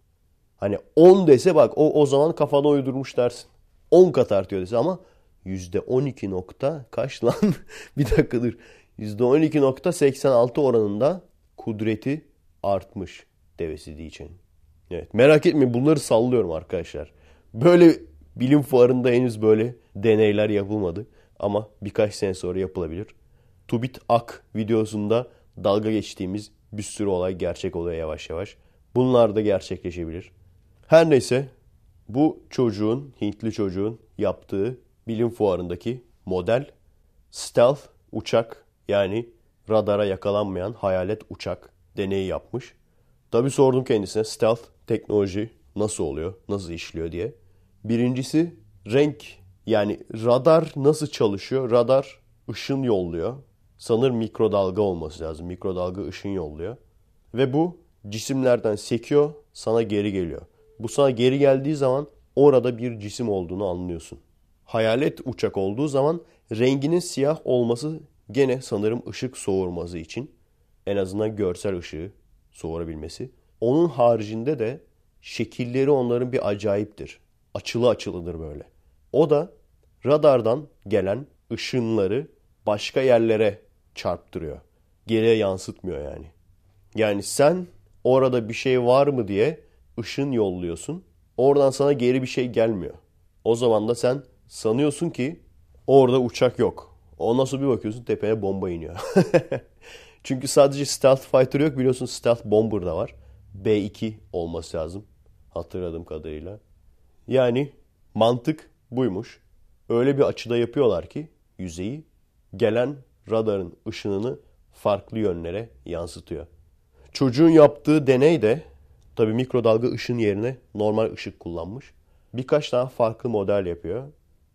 Hani 10 dese bak o, o zaman kafana uydurmuş dersin. 10 kat artıyor dese ama %12 nokta kaç lan? bir dakika dur. %12.86 oranında kudreti artmış devesi için. Evet merak etme bunları sallıyorum arkadaşlar. Böyle bilim fuarında henüz böyle deneyler yapılmadı. Ama birkaç sene sonra yapılabilir. Tubit Ak videosunda dalga geçtiğimiz bir sürü olay gerçek oluyor yavaş yavaş. Bunlar da gerçekleşebilir. Her neyse bu çocuğun, Hintli çocuğun yaptığı bilim fuarındaki model stealth uçak yani radara yakalanmayan hayalet uçak deneyi yapmış. Tabi sordum kendisine stealth teknoloji nasıl oluyor, nasıl işliyor diye. Birincisi renk yani radar nasıl çalışıyor? Radar ışın yolluyor. Sanır mikrodalga olması lazım. Mikrodalga ışın yolluyor. Ve bu cisimlerden sekiyor sana geri geliyor. Bu sana geri geldiği zaman orada bir cisim olduğunu anlıyorsun. Hayalet uçak olduğu zaman renginin siyah olması gene sanırım ışık soğurması için en azından görsel ışığı soğurabilmesi. Onun haricinde de şekilleri onların bir acayiptir. Açılı açılıdır böyle. O da radardan gelen ışınları başka yerlere çarptırıyor. Geriye yansıtmıyor yani. Yani sen orada bir şey var mı diye ışın yolluyorsun. Oradan sana geri bir şey gelmiyor. O zaman da sen sanıyorsun ki orada uçak yok. Ondan sonra bir bakıyorsun tepeye bomba iniyor. Çünkü sadece Stealth Fighter yok biliyorsun Stealth Bomber da var. B2 olması lazım hatırladığım kadarıyla. Yani mantık buymuş. Öyle bir açıda yapıyorlar ki yüzeyi gelen radarın ışınını farklı yönlere yansıtıyor. Çocuğun yaptığı deney de Tabi mikrodalga ışın yerine normal ışık kullanmış. Birkaç tane farklı model yapıyor.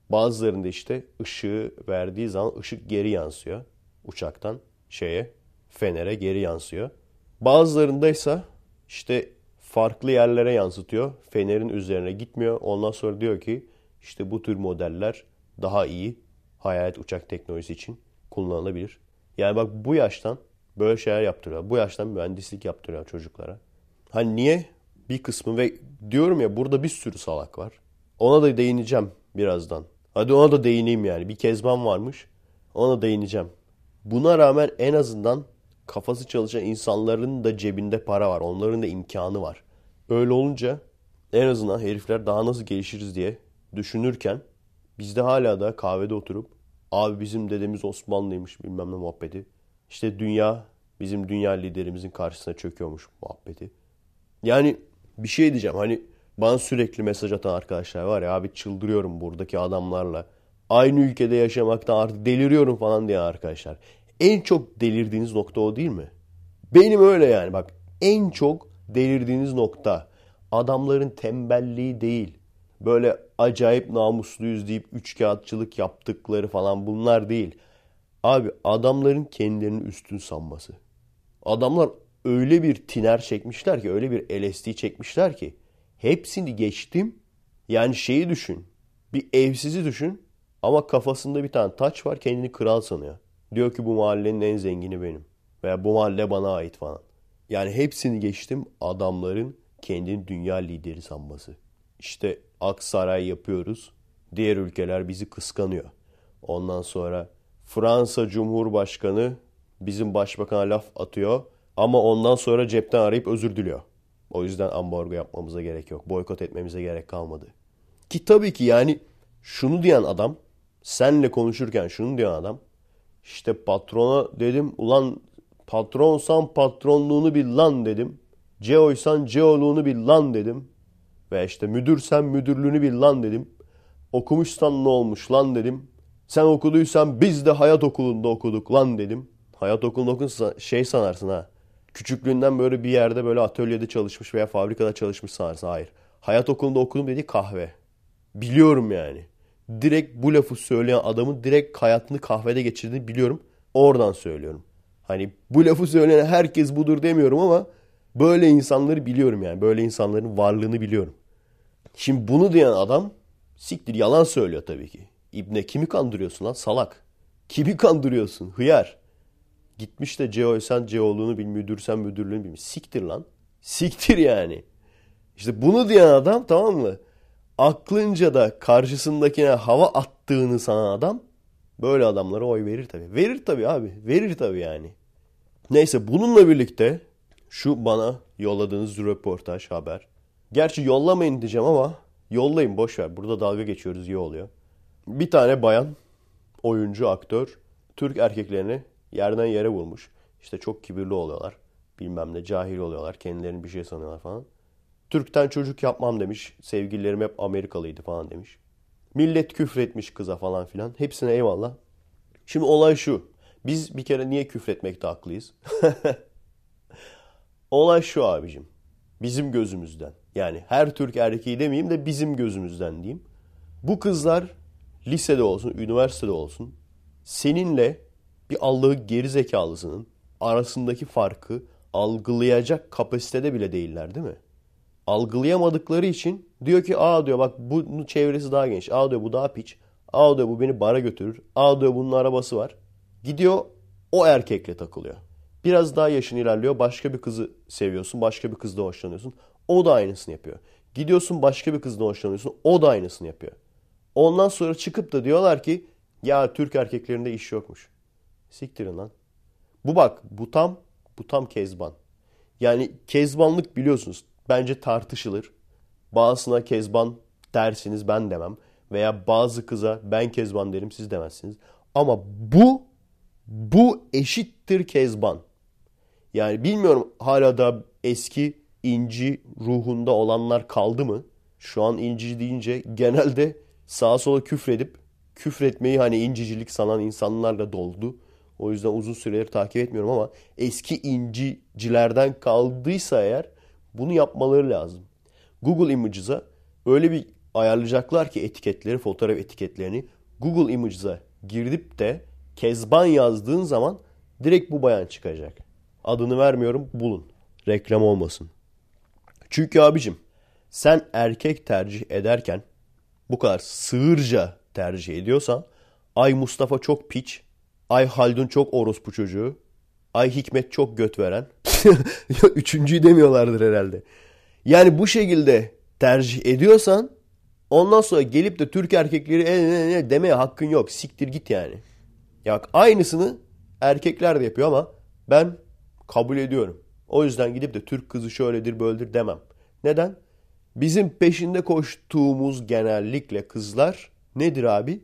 Bazılarında işte ışığı verdiği zaman ışık geri yansıyor. Uçaktan şeye, fenere geri yansıyor. Bazılarında ise işte farklı yerlere yansıtıyor. Fenerin üzerine gitmiyor. Ondan sonra diyor ki işte bu tür modeller daha iyi hayalet uçak teknolojisi için kullanılabilir. Yani bak bu yaştan böyle şeyler yaptırıyor. Bu yaştan mühendislik yaptırıyor çocuklara. Hani niye? Bir kısmı ve diyorum ya burada bir sürü salak var. Ona da değineceğim birazdan. Hadi ona da değineyim yani. Bir kezban varmış. Ona değineceğim. Buna rağmen en azından kafası çalışan insanların da cebinde para var. Onların da imkanı var. Öyle olunca en azından herifler daha nasıl gelişiriz diye düşünürken biz de hala da kahvede oturup abi bizim dedemiz Osmanlıymış bilmem ne muhabbeti. İşte dünya bizim dünya liderimizin karşısına çöküyormuş muhabbeti. Yani bir şey diyeceğim hani bana sürekli mesaj atan arkadaşlar var ya abi çıldırıyorum buradaki adamlarla. Aynı ülkede yaşamaktan artık deliriyorum falan diye arkadaşlar. En çok delirdiğiniz nokta o değil mi? Benim öyle yani bak en çok delirdiğiniz nokta adamların tembelliği değil. Böyle acayip namusluyuz deyip kağıtçılık yaptıkları falan bunlar değil. Abi adamların kendilerini üstün sanması. Adamlar öyle bir tiner çekmişler ki, öyle bir LSD çekmişler ki. Hepsini geçtim. Yani şeyi düşün. Bir evsizi düşün ama kafasında bir tane taç var kendini kral sanıyor. Diyor ki bu mahallenin en zengini benim. Veya bu mahalle bana ait falan. Yani hepsini geçtim adamların kendini dünya lideri sanması. İşte Aksaray yapıyoruz. Diğer ülkeler bizi kıskanıyor. Ondan sonra Fransa Cumhurbaşkanı bizim başbakana laf atıyor. Ama ondan sonra cepten arayıp özür diliyor. O yüzden ambargo yapmamıza gerek yok. Boykot etmemize gerek kalmadı. Ki tabii ki yani şunu diyen adam, senle konuşurken şunu diyen adam, işte patrona dedim ulan patronsan patronluğunu bil lan dedim. CEO'ysan CEO'luğunu bil lan dedim. Ve işte müdürsen müdürlüğünü bil lan dedim. Okumuşsan ne olmuş lan dedim. Sen okuduysan biz de hayat okulunda okuduk lan dedim. Hayat okulunda okunsa şey sanarsın ha küçüklüğünden böyle bir yerde böyle atölyede çalışmış veya fabrikada çalışmış sanırsın. Hayır. Hayat okulunda okudum dediği kahve. Biliyorum yani. Direkt bu lafı söyleyen adamın direkt hayatını kahvede geçirdiğini biliyorum. Oradan söylüyorum. Hani bu lafı söyleyen herkes budur demiyorum ama böyle insanları biliyorum yani. Böyle insanların varlığını biliyorum. Şimdi bunu diyen adam siktir yalan söylüyor tabii ki. İbne kimi kandırıyorsun lan salak? Kimi kandırıyorsun hıyar? Gitmiş de CEO'san, CEO'luğunu bil, müdürsen müdürlüğünü bil. Siktir lan. Siktir yani. İşte bunu diyen adam tamam mı? Aklınca da karşısındakine hava attığını sana adam böyle adamlara oy verir tabii. Verir tabii abi. Verir tabii yani. Neyse bununla birlikte şu bana yolladığınız röportaj, haber. Gerçi yollamayın diyeceğim ama yollayın boş ver. Burada dalga geçiyoruz iyi oluyor. Bir tane bayan, oyuncu, aktör Türk erkeklerini yerden yere vurmuş. İşte çok kibirli oluyorlar. Bilmem ne cahil oluyorlar. Kendilerini bir şey sanıyorlar falan. Türk'ten çocuk yapmam demiş. Sevgililerim hep Amerikalıydı falan demiş. Millet küfretmiş kıza falan filan. Hepsine eyvallah. Şimdi olay şu. Biz bir kere niye küfretmekte haklıyız? olay şu abicim. Bizim gözümüzden. Yani her Türk erkeği demeyeyim de bizim gözümüzden diyeyim. Bu kızlar lisede olsun, üniversitede olsun seninle bir Allah'ı geri zekalısının arasındaki farkı algılayacak kapasitede bile değiller değil mi? Algılayamadıkları için diyor ki aa diyor bak bunun çevresi daha geniş. Aa diyor bu daha piç. Aa diyor bu beni bara götürür. Aa diyor bunun arabası var. Gidiyor o erkekle takılıyor. Biraz daha yaşın ilerliyor. Başka bir kızı seviyorsun. Başka bir kızla hoşlanıyorsun. O da aynısını yapıyor. Gidiyorsun başka bir kızla hoşlanıyorsun. O da aynısını yapıyor. Ondan sonra çıkıp da diyorlar ki ya Türk erkeklerinde iş yokmuş. Siktirin lan. Bu bak bu tam bu tam kezban. Yani kezbanlık biliyorsunuz bence tartışılır. Bazısına kezban dersiniz ben demem. Veya bazı kıza ben kezban derim siz demezsiniz. Ama bu bu eşittir kezban. Yani bilmiyorum hala da eski inci ruhunda olanlar kaldı mı? Şu an inci deyince genelde sağa sola küfredip küfretmeyi hani incicilik sanan insanlarla doldu. O yüzden uzun süreleri takip etmiyorum ama eski incicilerden kaldıysa eğer bunu yapmaları lazım. Google Images'a öyle bir ayarlayacaklar ki etiketleri, fotoğraf etiketlerini Google Images'a girdip de Kezban yazdığın zaman direkt bu bayan çıkacak. Adını vermiyorum bulun. Reklam olmasın. Çünkü abicim sen erkek tercih ederken bu kadar sığırca tercih ediyorsan ay Mustafa çok piç Ay Haldun çok orospu çocuğu. Ay Hikmet çok göt veren. Üçüncüyü demiyorlardır herhalde. Yani bu şekilde tercih ediyorsan ondan sonra gelip de Türk erkekleri ne e, e, demeye hakkın yok. Siktir git yani. Ya aynısını erkekler de yapıyor ama ben kabul ediyorum. O yüzden gidip de Türk kızı şöyledir böyledir demem. Neden? Bizim peşinde koştuğumuz genellikle kızlar nedir abi?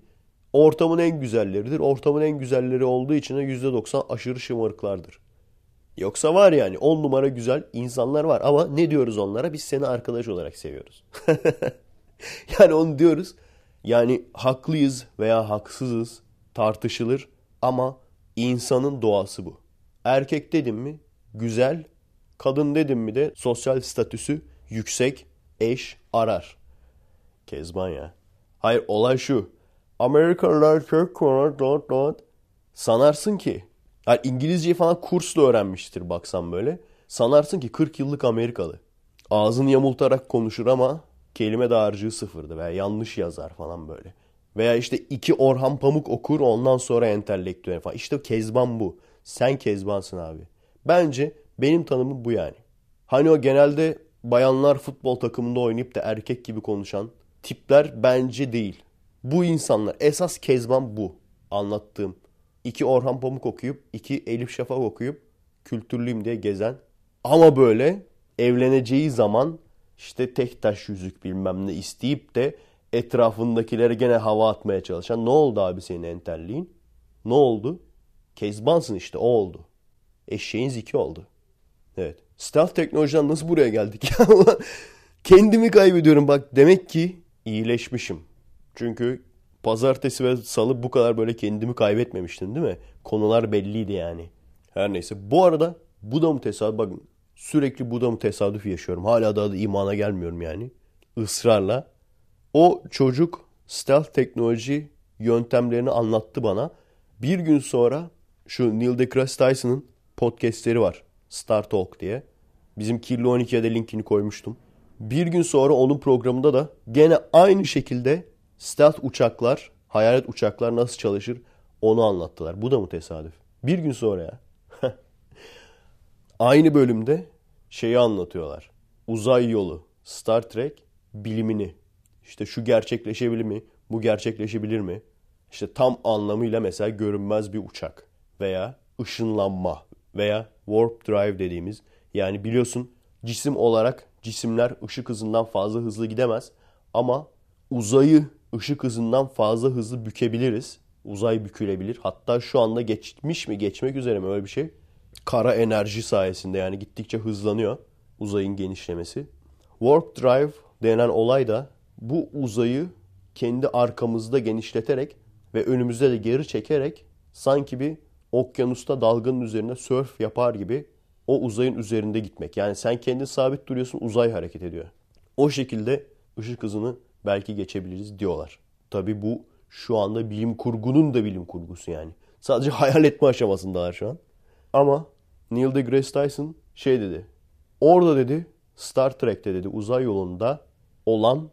ortamın en güzelleridir. Ortamın en güzelleri olduğu için de %90 aşırı şımarıklardır. Yoksa var yani 10 numara güzel insanlar var ama ne diyoruz onlara? Biz seni arkadaş olarak seviyoruz. yani onu diyoruz. Yani haklıyız veya haksızız tartışılır ama insanın doğası bu. Erkek dedim mi güzel, kadın dedim mi de sosyal statüsü yüksek, eş arar. Kezban ya. Hayır olay şu. Amerikalılar çok kolay dot dot. Sanarsın ki. Yani İngilizceyi falan kursla öğrenmiştir baksan böyle. Sanarsın ki 40 yıllık Amerikalı. Ağzını yamultarak konuşur ama kelime dağarcığı sıfırdı veya yanlış yazar falan böyle. Veya işte iki Orhan Pamuk okur ondan sonra entelektüel falan. İşte Kezban bu. Sen Kezbansın abi. Bence benim tanımım bu yani. Hani o genelde bayanlar futbol takımında oynayıp da erkek gibi konuşan tipler bence değil. Bu insanlar esas kezban bu anlattığım. İki Orhan Pamuk okuyup, iki Elif Şafak okuyup kültürlüyüm diye gezen. Ama böyle evleneceği zaman işte tek taş yüzük bilmem ne isteyip de etrafındakileri gene hava atmaya çalışan. Ne oldu abi senin entelliğin? Ne oldu? Kezbansın işte o oldu. Eşeğin ziki oldu. Evet. Stealth teknolojiden nasıl buraya geldik ya? Kendimi kaybediyorum bak. Demek ki iyileşmişim. Çünkü pazartesi ve salı bu kadar böyle kendimi kaybetmemiştim değil mi? Konular belliydi yani. Her neyse. Bu arada bu da mı tesadüf? Bakın sürekli bu da mı tesadüf yaşıyorum. Hala daha da imana gelmiyorum yani. Israrla. O çocuk stealth teknoloji yöntemlerini anlattı bana. Bir gün sonra şu Neil deGrasse Tyson'ın podcastleri var. Star Talk diye. Bizim Kirli 12'ye de linkini koymuştum. Bir gün sonra onun programında da gene aynı şekilde stealth uçaklar, hayalet uçaklar nasıl çalışır onu anlattılar. Bu da mı tesadüf? Bir gün sonra ya. Aynı bölümde şeyi anlatıyorlar. Uzay yolu, Star Trek bilimini. İşte şu gerçekleşebilir mi? Bu gerçekleşebilir mi? İşte tam anlamıyla mesela görünmez bir uçak veya ışınlanma veya warp drive dediğimiz yani biliyorsun cisim olarak cisimler ışık hızından fazla hızlı gidemez ama uzayı ışık hızından fazla hızlı bükebiliriz. Uzay bükülebilir. Hatta şu anda geçmiş mi geçmek üzere mi öyle bir şey. Kara enerji sayesinde yani gittikçe hızlanıyor uzayın genişlemesi. Warp Drive denen olay da bu uzayı kendi arkamızda genişleterek ve önümüzde de geri çekerek sanki bir okyanusta dalganın üzerine surf yapar gibi o uzayın üzerinde gitmek. Yani sen kendin sabit duruyorsun uzay hareket ediyor. O şekilde ışık hızını belki geçebiliriz diyorlar. Tabi bu şu anda bilim kurgunun da bilim kurgusu yani. Sadece hayal etme aşamasındalar şu an. Ama Neil deGrasse Tyson şey dedi. Orada dedi Star Trek'te dedi uzay yolunda olan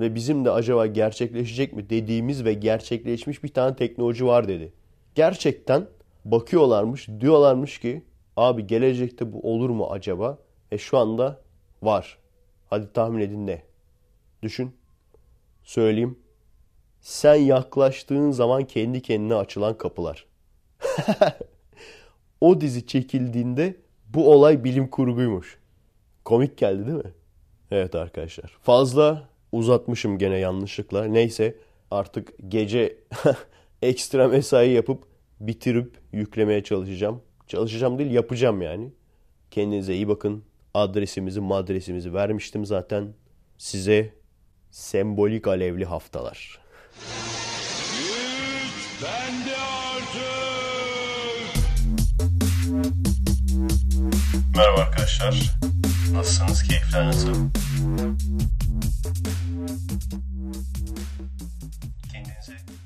ve bizim de acaba gerçekleşecek mi dediğimiz ve gerçekleşmiş bir tane teknoloji var dedi. Gerçekten bakıyorlarmış diyorlarmış ki abi gelecekte bu olur mu acaba? E şu anda var. Hadi tahmin edin ne? Düşün Söyleyeyim. Sen yaklaştığın zaman kendi kendine açılan kapılar. o dizi çekildiğinde bu olay bilim kurguymuş. Komik geldi değil mi? Evet arkadaşlar. Fazla uzatmışım gene yanlışlıkla. Neyse artık gece ekstra mesai yapıp bitirip yüklemeye çalışacağım. Çalışacağım değil yapacağım yani. Kendinize iyi bakın. Adresimizi madresimizi vermiştim zaten. Size sembolik alevli haftalar. Güç bende artık. Merhaba arkadaşlar. Nasılsınız? Keyifler nasıl? Kendinize